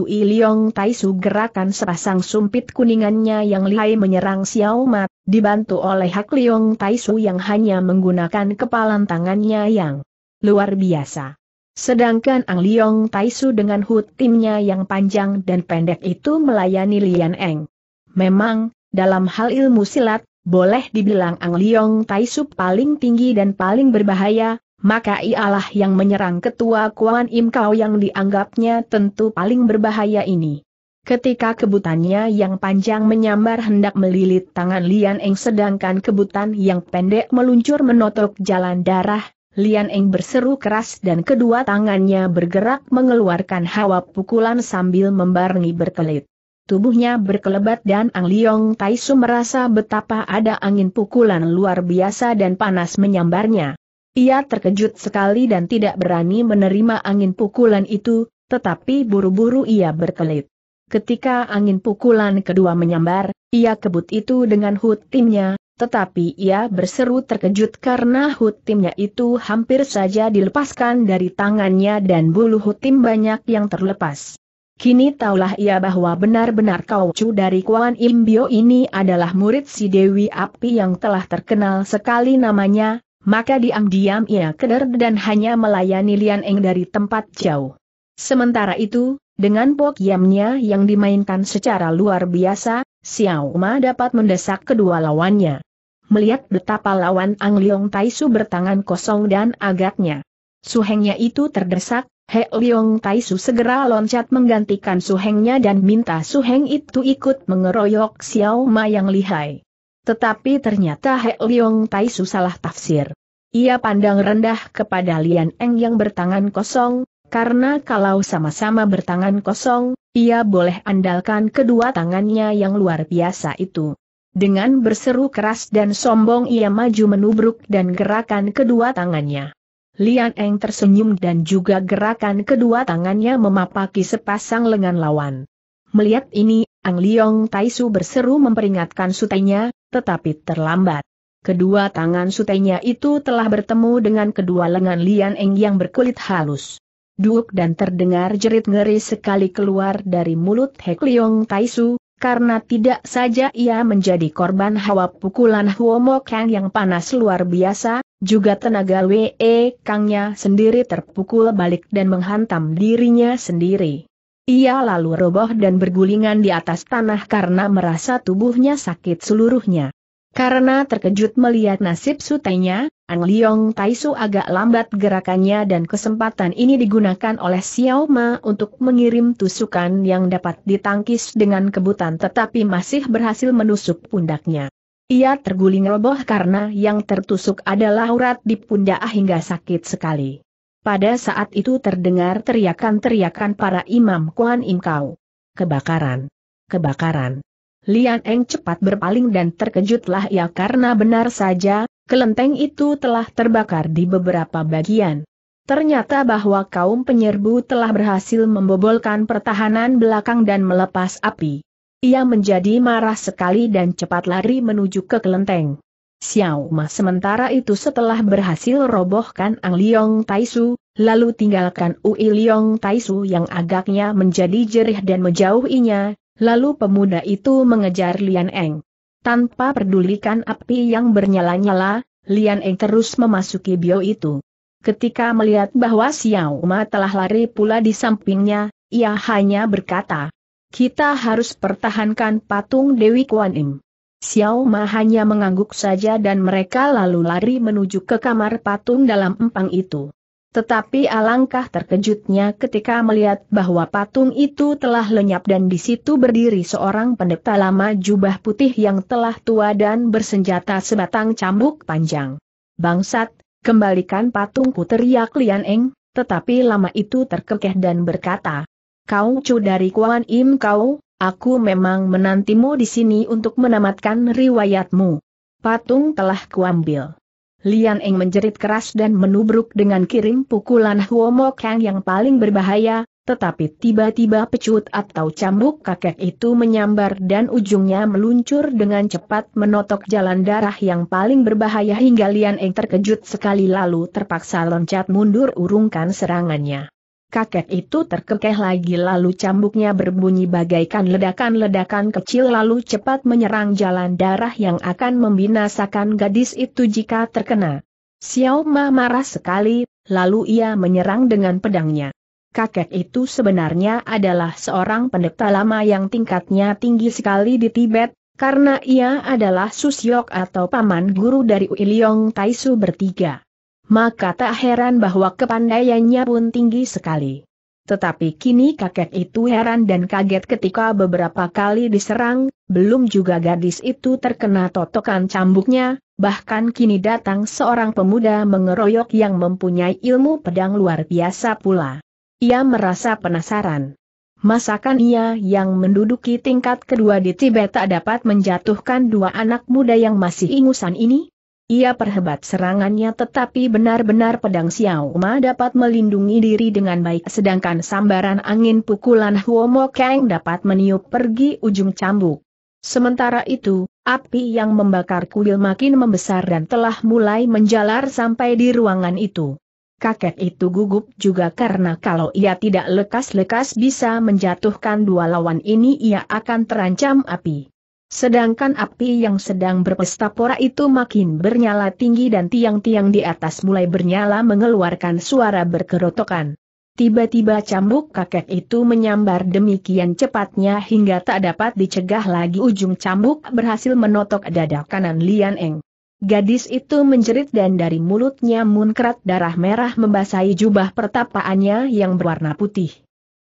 Ui Liong Taisu gerakan sepasang sumpit kuningannya yang lihai menyerang Xiao Ma, dibantu oleh Hak Leong Taisu yang hanya menggunakan kepalan tangannya yang luar biasa. Sedangkan Ang Liong Taisu dengan hut timnya yang panjang dan pendek itu melayani Lian Eng. Memang, dalam hal ilmu silat, boleh dibilang Ang Liong Taisu paling tinggi dan paling berbahaya, maka ialah yang menyerang ketua Kuan Im Kau yang dianggapnya tentu paling berbahaya ini. Ketika kebutannya yang panjang menyambar hendak melilit tangan Lian Eng sedangkan kebutan yang pendek meluncur menotok jalan darah, Lian Eng berseru keras dan kedua tangannya bergerak mengeluarkan hawa pukulan sambil membarengi berkelit. Tubuhnya berkelebat dan Ang Liong Tai merasa betapa ada angin pukulan luar biasa dan panas menyambarnya. Ia terkejut sekali dan tidak berani menerima angin pukulan itu, tetapi buru-buru ia berkelit. Ketika angin pukulan kedua menyambar, ia kebut itu dengan hut timnya, tetapi ia berseru terkejut karena hutimnya itu hampir saja dilepaskan dari tangannya dan bulu hutim banyak yang terlepas. Kini taulah ia bahwa benar-benar kau cu dari Kuan imbio ini adalah murid si Dewi Api yang telah terkenal sekali namanya, maka diam-diam ia keder dan hanya melayani Lian Eng dari tempat jauh. Sementara itu, dengan pokiamnya yang dimainkan secara luar biasa, Xiao Ma dapat mendesak kedua lawannya. Melihat betapa lawan Ang Leong Taisu bertangan kosong dan agaknya suhengnya itu terdesak, He Leong Taisu segera loncat menggantikan suhengnya dan minta suheng itu ikut mengeroyok Xiao Ma yang lihai. Tetapi ternyata He Leong Taisu salah tafsir. Ia pandang rendah kepada Lian Eng yang bertangan kosong, karena kalau sama-sama bertangan kosong, ia boleh andalkan kedua tangannya yang luar biasa itu. Dengan berseru keras dan sombong ia maju menubruk dan gerakan kedua tangannya. Lian Eng tersenyum dan juga gerakan kedua tangannya memapaki sepasang lengan lawan. Melihat ini, Ang Liong Taisu berseru memperingatkan sutenya, tetapi terlambat. Kedua tangan sutenya itu telah bertemu dengan kedua lengan Lian Eng yang berkulit halus. Duk dan terdengar jerit ngeri sekali keluar dari mulut Hek Leong Taisu, karena tidak saja ia menjadi korban hawa pukulan Huomo Kang yang panas luar biasa, juga tenaga We Kangnya sendiri terpukul balik dan menghantam dirinya sendiri. Ia lalu roboh dan bergulingan di atas tanah karena merasa tubuhnya sakit seluruhnya. Karena terkejut melihat nasib sutenya, An Liong Taisu agak lambat gerakannya dan kesempatan ini digunakan oleh Xiao Ma untuk mengirim tusukan yang dapat ditangkis dengan kebutan tetapi masih berhasil menusuk pundaknya. Ia terguling roboh karena yang tertusuk adalah urat di pundak hingga sakit sekali. Pada saat itu terdengar teriakan-teriakan para imam Kuan Im Kau. Kebakaran! Kebakaran! Lian Eng cepat berpaling dan terkejutlah ia ya karena benar saja, kelenteng itu telah terbakar di beberapa bagian. Ternyata bahwa kaum penyerbu telah berhasil membobolkan pertahanan belakang dan melepas api. Ia menjadi marah sekali dan cepat lari menuju ke kelenteng. Xiao Ma sementara itu setelah berhasil robohkan Ang Liong Taisu, lalu tinggalkan Ui Liong Taisu yang agaknya menjadi jerih dan menjauhinya, Lalu pemuda itu mengejar Lian Eng. Tanpa pedulikan api yang bernyala-nyala, Lian Eng terus memasuki bio itu. Ketika melihat bahwa Xiao Ma telah lari pula di sampingnya, ia hanya berkata, kita harus pertahankan patung Dewi Kuan Im. Xiao Ma hanya mengangguk saja dan mereka lalu lari menuju ke kamar patung dalam empang itu. Tetapi alangkah terkejutnya ketika melihat bahwa patung itu telah lenyap dan di situ berdiri seorang pendeta lama jubah putih yang telah tua dan bersenjata sebatang cambuk panjang. Bangsat, kembalikan patungku teriak ya Lian Eng, tetapi lama itu terkekeh dan berkata, Kau cu dari Kuan Im kau, aku memang menantimu di sini untuk menamatkan riwayatmu. Patung telah kuambil. Lian Eng menjerit keras dan menubruk dengan kirim pukulan Huomo Kang yang paling berbahaya, tetapi tiba-tiba pecut atau cambuk kakek itu menyambar dan ujungnya meluncur dengan cepat menotok jalan darah yang paling berbahaya hingga Lian Eng terkejut sekali lalu terpaksa loncat mundur urungkan serangannya. Kakek itu terkekeh lagi lalu cambuknya berbunyi bagaikan ledakan-ledakan kecil lalu cepat menyerang jalan darah yang akan membinasakan gadis itu jika terkena. Xiao Ma marah sekali, lalu ia menyerang dengan pedangnya. Kakek itu sebenarnya adalah seorang pendeta lama yang tingkatnya tinggi sekali di Tibet, karena ia adalah Susyok atau paman guru dari Uiliong Taisu bertiga maka tak heran bahwa kepandaiannya pun tinggi sekali. Tetapi kini kakek itu heran dan kaget ketika beberapa kali diserang, belum juga gadis itu terkena totokan cambuknya, bahkan kini datang seorang pemuda mengeroyok yang mempunyai ilmu pedang luar biasa pula. Ia merasa penasaran. Masakan ia yang menduduki tingkat kedua di Tibet tak dapat menjatuhkan dua anak muda yang masih ingusan ini? Ia perhebat serangannya tetapi benar-benar pedang Xiao Ma dapat melindungi diri dengan baik sedangkan sambaran angin pukulan Huomo Kang dapat meniup pergi ujung cambuk. Sementara itu, api yang membakar kuil makin membesar dan telah mulai menjalar sampai di ruangan itu. Kakek itu gugup juga karena kalau ia tidak lekas-lekas bisa menjatuhkan dua lawan ini ia akan terancam api. Sedangkan api yang sedang berpesta pora itu makin bernyala tinggi dan tiang-tiang di atas mulai bernyala mengeluarkan suara berkerotokan. Tiba-tiba cambuk kakek itu menyambar demikian cepatnya hingga tak dapat dicegah lagi ujung cambuk berhasil menotok dada kanan Lian Eng. Gadis itu menjerit dan dari mulutnya munkrat darah merah membasahi jubah pertapaannya yang berwarna putih.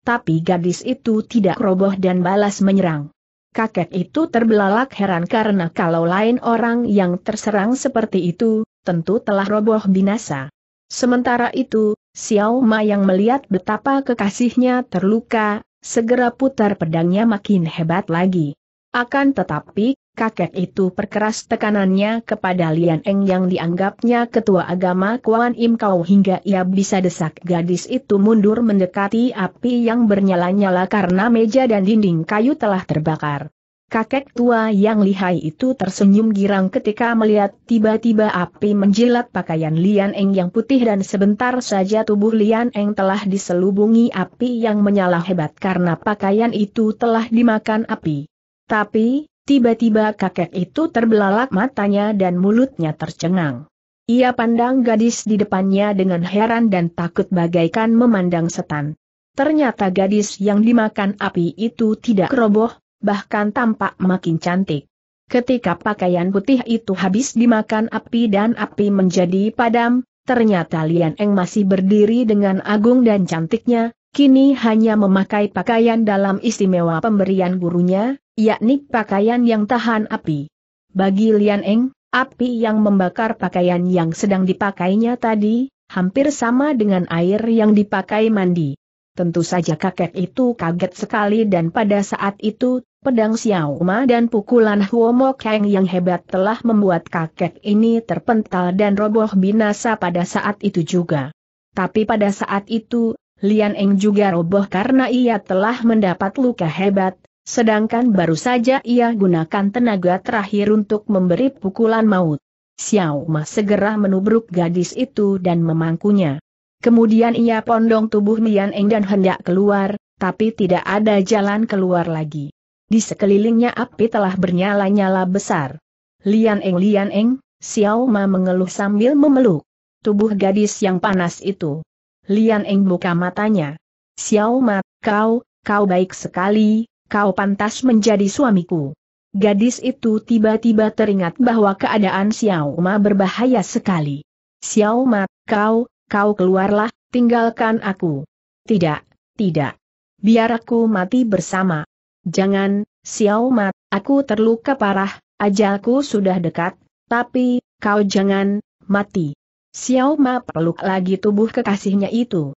Tapi gadis itu tidak roboh dan balas menyerang. Kakek itu terbelalak heran karena kalau lain orang yang terserang seperti itu, tentu telah roboh binasa. Sementara itu, Xiao Ma yang melihat betapa kekasihnya terluka, segera putar pedangnya makin hebat lagi. Akan tetapi, kakek itu perkeras tekanannya kepada Lian Eng yang dianggapnya ketua agama Kuan Im Kau hingga ia bisa desak gadis itu mundur mendekati api yang bernyala-nyala karena meja dan dinding kayu telah terbakar. Kakek tua yang lihai itu tersenyum girang ketika melihat tiba-tiba api menjilat pakaian Lian Eng yang putih dan sebentar saja tubuh Lian Eng telah diselubungi api yang menyala hebat karena pakaian itu telah dimakan api. Tapi, Tiba-tiba kakek itu terbelalak matanya dan mulutnya tercengang. Ia pandang gadis di depannya dengan heran dan takut bagaikan memandang setan. Ternyata gadis yang dimakan api itu tidak roboh, bahkan tampak makin cantik. Ketika pakaian putih itu habis dimakan api dan api menjadi padam, ternyata Lian Eng masih berdiri dengan agung dan cantiknya, kini hanya memakai pakaian dalam istimewa pemberian gurunya, yakni pakaian yang tahan api. Bagi Lian Eng, api yang membakar pakaian yang sedang dipakainya tadi, hampir sama dengan air yang dipakai mandi. Tentu saja kakek itu kaget sekali dan pada saat itu, pedang Xiao Ma dan pukulan Huomo Kang yang hebat telah membuat kakek ini terpental dan roboh binasa pada saat itu juga. Tapi pada saat itu, Lian Eng juga roboh karena ia telah mendapat luka hebat, sedangkan baru saja ia gunakan tenaga terakhir untuk memberi pukulan maut. Xiao Ma segera menubruk gadis itu dan memangkunya. Kemudian ia pondong tubuh Mian Eng dan hendak keluar, tapi tidak ada jalan keluar lagi. Di sekelilingnya api telah bernyala-nyala besar. Lian Eng Lian Eng, Xiao Ma mengeluh sambil memeluk tubuh gadis yang panas itu. Lian Eng buka matanya. Xiao Ma, kau, kau baik sekali, kau pantas menjadi suamiku. Gadis itu tiba-tiba teringat bahwa keadaan Xiao Ma berbahaya sekali. Xiao Ma, kau, kau keluarlah, tinggalkan aku. Tidak, tidak. Biar aku mati bersama. Jangan, Xiao Ma, aku terluka parah, ajalku sudah dekat, tapi, kau jangan, mati. Xiao Ma peluk lagi tubuh kekasihnya itu.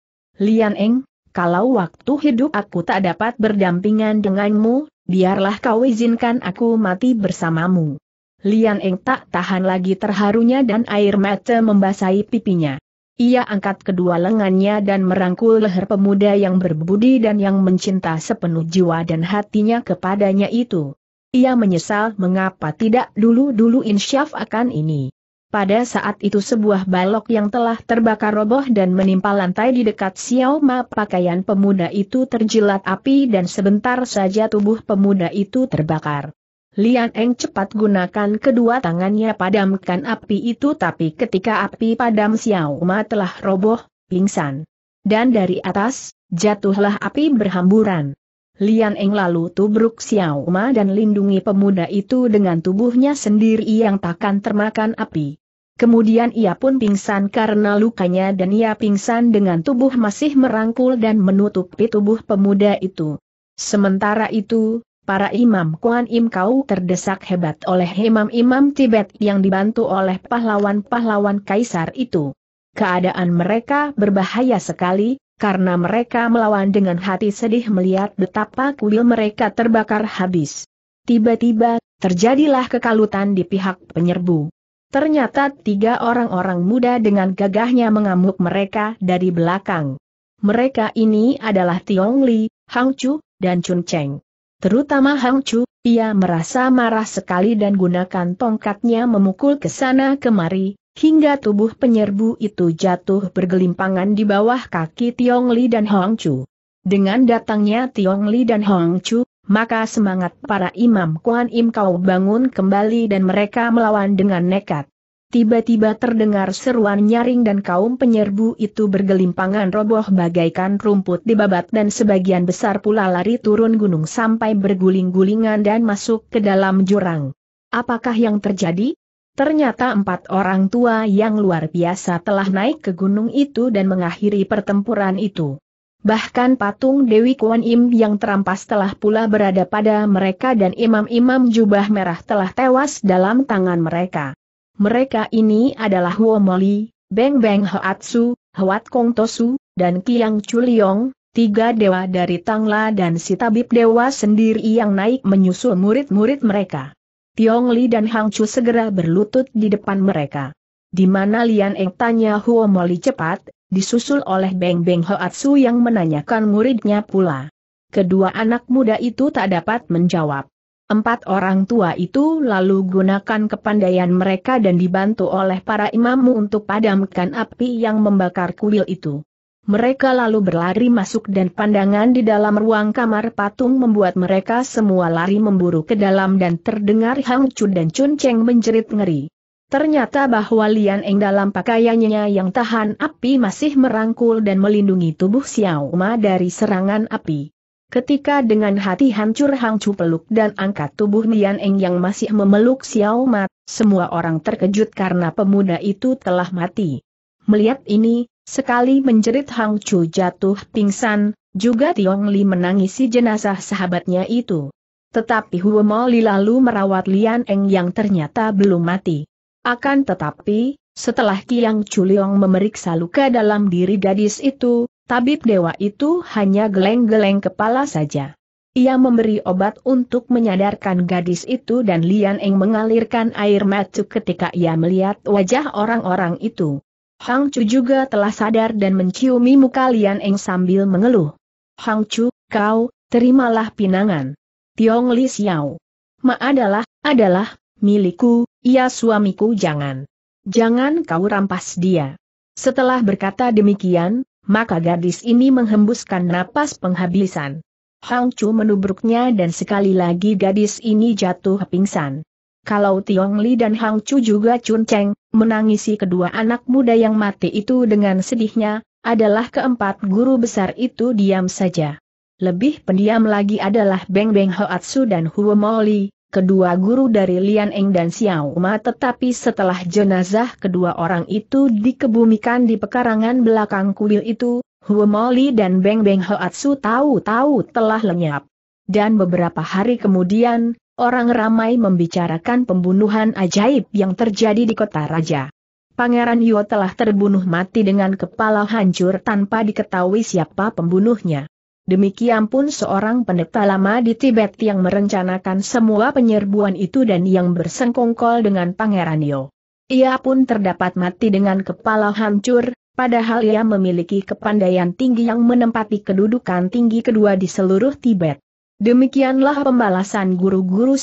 Lian Eng, kalau waktu hidup aku tak dapat berdampingan denganmu, biarlah kau izinkan aku mati bersamamu. Lian Eng tak tahan lagi terharunya dan air mata membasahi pipinya. Ia angkat kedua lengannya dan merangkul leher pemuda yang berbudi dan yang mencinta sepenuh jiwa dan hatinya kepadanya itu. Ia menyesal mengapa tidak dulu-dulu insyaf akan ini. Pada saat itu sebuah balok yang telah terbakar roboh dan menimpa lantai di dekat Xiao Ma pakaian pemuda itu terjilat api dan sebentar saja tubuh pemuda itu terbakar. Lian Eng cepat gunakan kedua tangannya padamkan api itu tapi ketika api padam Xiao Ma telah roboh, pingsan. Dan dari atas, jatuhlah api berhamburan. Lian Eng lalu tubruk Xiao Ma dan lindungi pemuda itu dengan tubuhnya sendiri yang takkan termakan api. Kemudian ia pun pingsan karena lukanya dan ia pingsan dengan tubuh masih merangkul dan menutupi tubuh pemuda itu. Sementara itu, para imam Kuan Im Kau terdesak hebat oleh imam-imam Tibet yang dibantu oleh pahlawan-pahlawan kaisar itu. Keadaan mereka berbahaya sekali, karena mereka melawan dengan hati sedih melihat betapa kuil mereka terbakar habis. Tiba-tiba, terjadilah kekalutan di pihak penyerbu. Ternyata tiga orang-orang muda dengan gagahnya mengamuk mereka dari belakang. Mereka ini adalah Tiong Li, Hang Chu, dan Chun Cheng. Terutama Hang Chu, ia merasa marah sekali dan gunakan tongkatnya memukul ke sana kemari, hingga tubuh penyerbu itu jatuh bergelimpangan di bawah kaki Tiong Li dan Hang Chu. Dengan datangnya Tiong Li dan Hong Chu, maka semangat para imam Kuan Im kau bangun kembali dan mereka melawan dengan nekat. Tiba-tiba terdengar seruan nyaring dan kaum penyerbu itu bergelimpangan roboh bagaikan rumput di babat dan sebagian besar pula lari turun gunung sampai berguling-gulingan dan masuk ke dalam jurang. Apakah yang terjadi? Ternyata empat orang tua yang luar biasa telah naik ke gunung itu dan mengakhiri pertempuran itu. Bahkan patung Dewi Kuan Im yang terampas telah pula berada pada mereka dan imam-imam jubah merah telah tewas dalam tangan mereka. Mereka ini adalah Huomoli, Moli, Beng Beng Hoatsu, Hoat Kong Tosu, dan Kiang Chuliong, tiga dewa dari Tangla dan si tabib dewa sendiri yang naik menyusul murid-murid mereka. Tiong Li dan Hang Chu segera berlutut di depan mereka. Di mana Lian Eng tanya Huomoli cepat, disusul oleh Beng Beng Hoatsu yang menanyakan muridnya pula. Kedua anak muda itu tak dapat menjawab. Empat orang tua itu lalu gunakan kepandaian mereka dan dibantu oleh para imammu untuk padamkan api yang membakar kuil itu. Mereka lalu berlari masuk dan pandangan di dalam ruang kamar patung membuat mereka semua lari memburu ke dalam dan terdengar Hang Chun dan Chun Cheng menjerit ngeri. Ternyata bahwa Lian Eng dalam pakaiannya yang tahan api masih merangkul dan melindungi tubuh Xiao Ma dari serangan api. Ketika dengan hati hancur Hang Chu peluk dan angkat tubuh Lian Eng yang masih memeluk Xiao Ma, semua orang terkejut karena pemuda itu telah mati. Melihat ini, sekali menjerit Hang Chu jatuh pingsan, juga Tiong Li menangisi jenazah sahabatnya itu. Tetapi Huo Mo lalu merawat Lian Eng yang ternyata belum mati. Akan tetapi, setelah Kiang Chuliong memeriksa luka dalam diri gadis itu, tabib dewa itu hanya geleng-geleng kepala saja. Ia memberi obat untuk menyadarkan gadis itu dan Lian Eng mengalirkan air mata ketika ia melihat wajah orang-orang itu. Hang Chu juga telah sadar dan menciumi muka Lian Eng sambil mengeluh. Hang Chu, kau, terimalah pinangan. Tiong Li Xiao. Ma adalah, adalah, milikku, Iya suamiku jangan. Jangan kau rampas dia. Setelah berkata demikian, maka gadis ini menghembuskan napas penghabisan. Hang Chu menubruknya dan sekali lagi gadis ini jatuh pingsan. Kalau Tiong Li dan Hang Chu juga Chun Cheng, menangisi kedua anak muda yang mati itu dengan sedihnya, adalah keempat guru besar itu diam saja. Lebih pendiam lagi adalah Beng Beng Hoatsu dan Huo Moli, kedua guru dari Lian Eng dan Xiao Ma tetapi setelah jenazah kedua orang itu dikebumikan di pekarangan belakang kuil itu, Huo Moli dan Beng Beng Hoatsu tahu-tahu telah lenyap. Dan beberapa hari kemudian, orang ramai membicarakan pembunuhan ajaib yang terjadi di kota raja. Pangeran Yuo telah terbunuh mati dengan kepala hancur tanpa diketahui siapa pembunuhnya. Demikian pun seorang pendeta lama di Tibet yang merencanakan semua penyerbuan itu dan yang bersengkongkol dengan Pangeran Yo. Ia pun terdapat mati dengan kepala hancur, padahal ia memiliki kepandaian tinggi yang menempati kedudukan tinggi kedua di seluruh Tibet. Demikianlah pembalasan guru-guru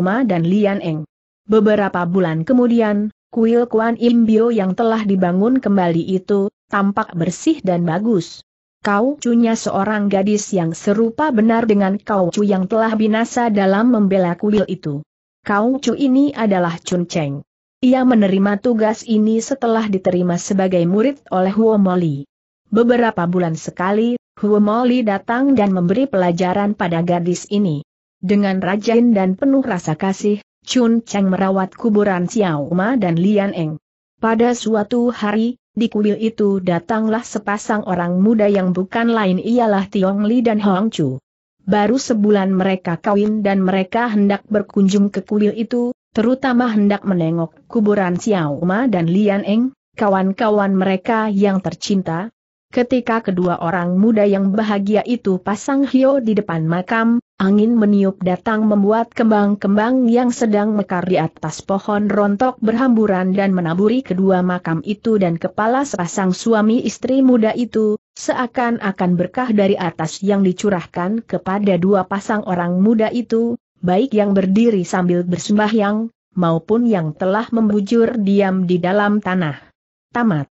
Ma dan Lian Eng. Beberapa bulan kemudian, kuil Kuan Imbio yang telah dibangun kembali itu, tampak bersih dan bagus. Kau cunya seorang gadis yang serupa benar dengan kau cu yang telah binasa dalam membela kuil itu. Kau cu ini adalah Chun Cheng. Ia menerima tugas ini setelah diterima sebagai murid oleh Huo Moli. Beberapa bulan sekali, Huo Moli datang dan memberi pelajaran pada gadis ini. Dengan rajin dan penuh rasa kasih, Chun Cheng merawat kuburan Xiao Ma dan Lian Eng. Pada suatu hari, di kuil itu datanglah sepasang orang muda yang bukan lain ialah Tiong Li dan Hong Chu. Baru sebulan mereka kawin dan mereka hendak berkunjung ke kuil itu, terutama hendak menengok kuburan Xiao Ma dan Lian Eng, kawan-kawan mereka yang tercinta, Ketika kedua orang muda yang bahagia itu pasang hio di depan makam, angin meniup datang membuat kembang-kembang yang sedang mekar di atas pohon rontok berhamburan dan menaburi kedua makam itu dan kepala sepasang suami istri muda itu, seakan-akan berkah dari atas yang dicurahkan kepada dua pasang orang muda itu, baik yang berdiri sambil bersembahyang, maupun yang telah membujur diam di dalam tanah. Tamat.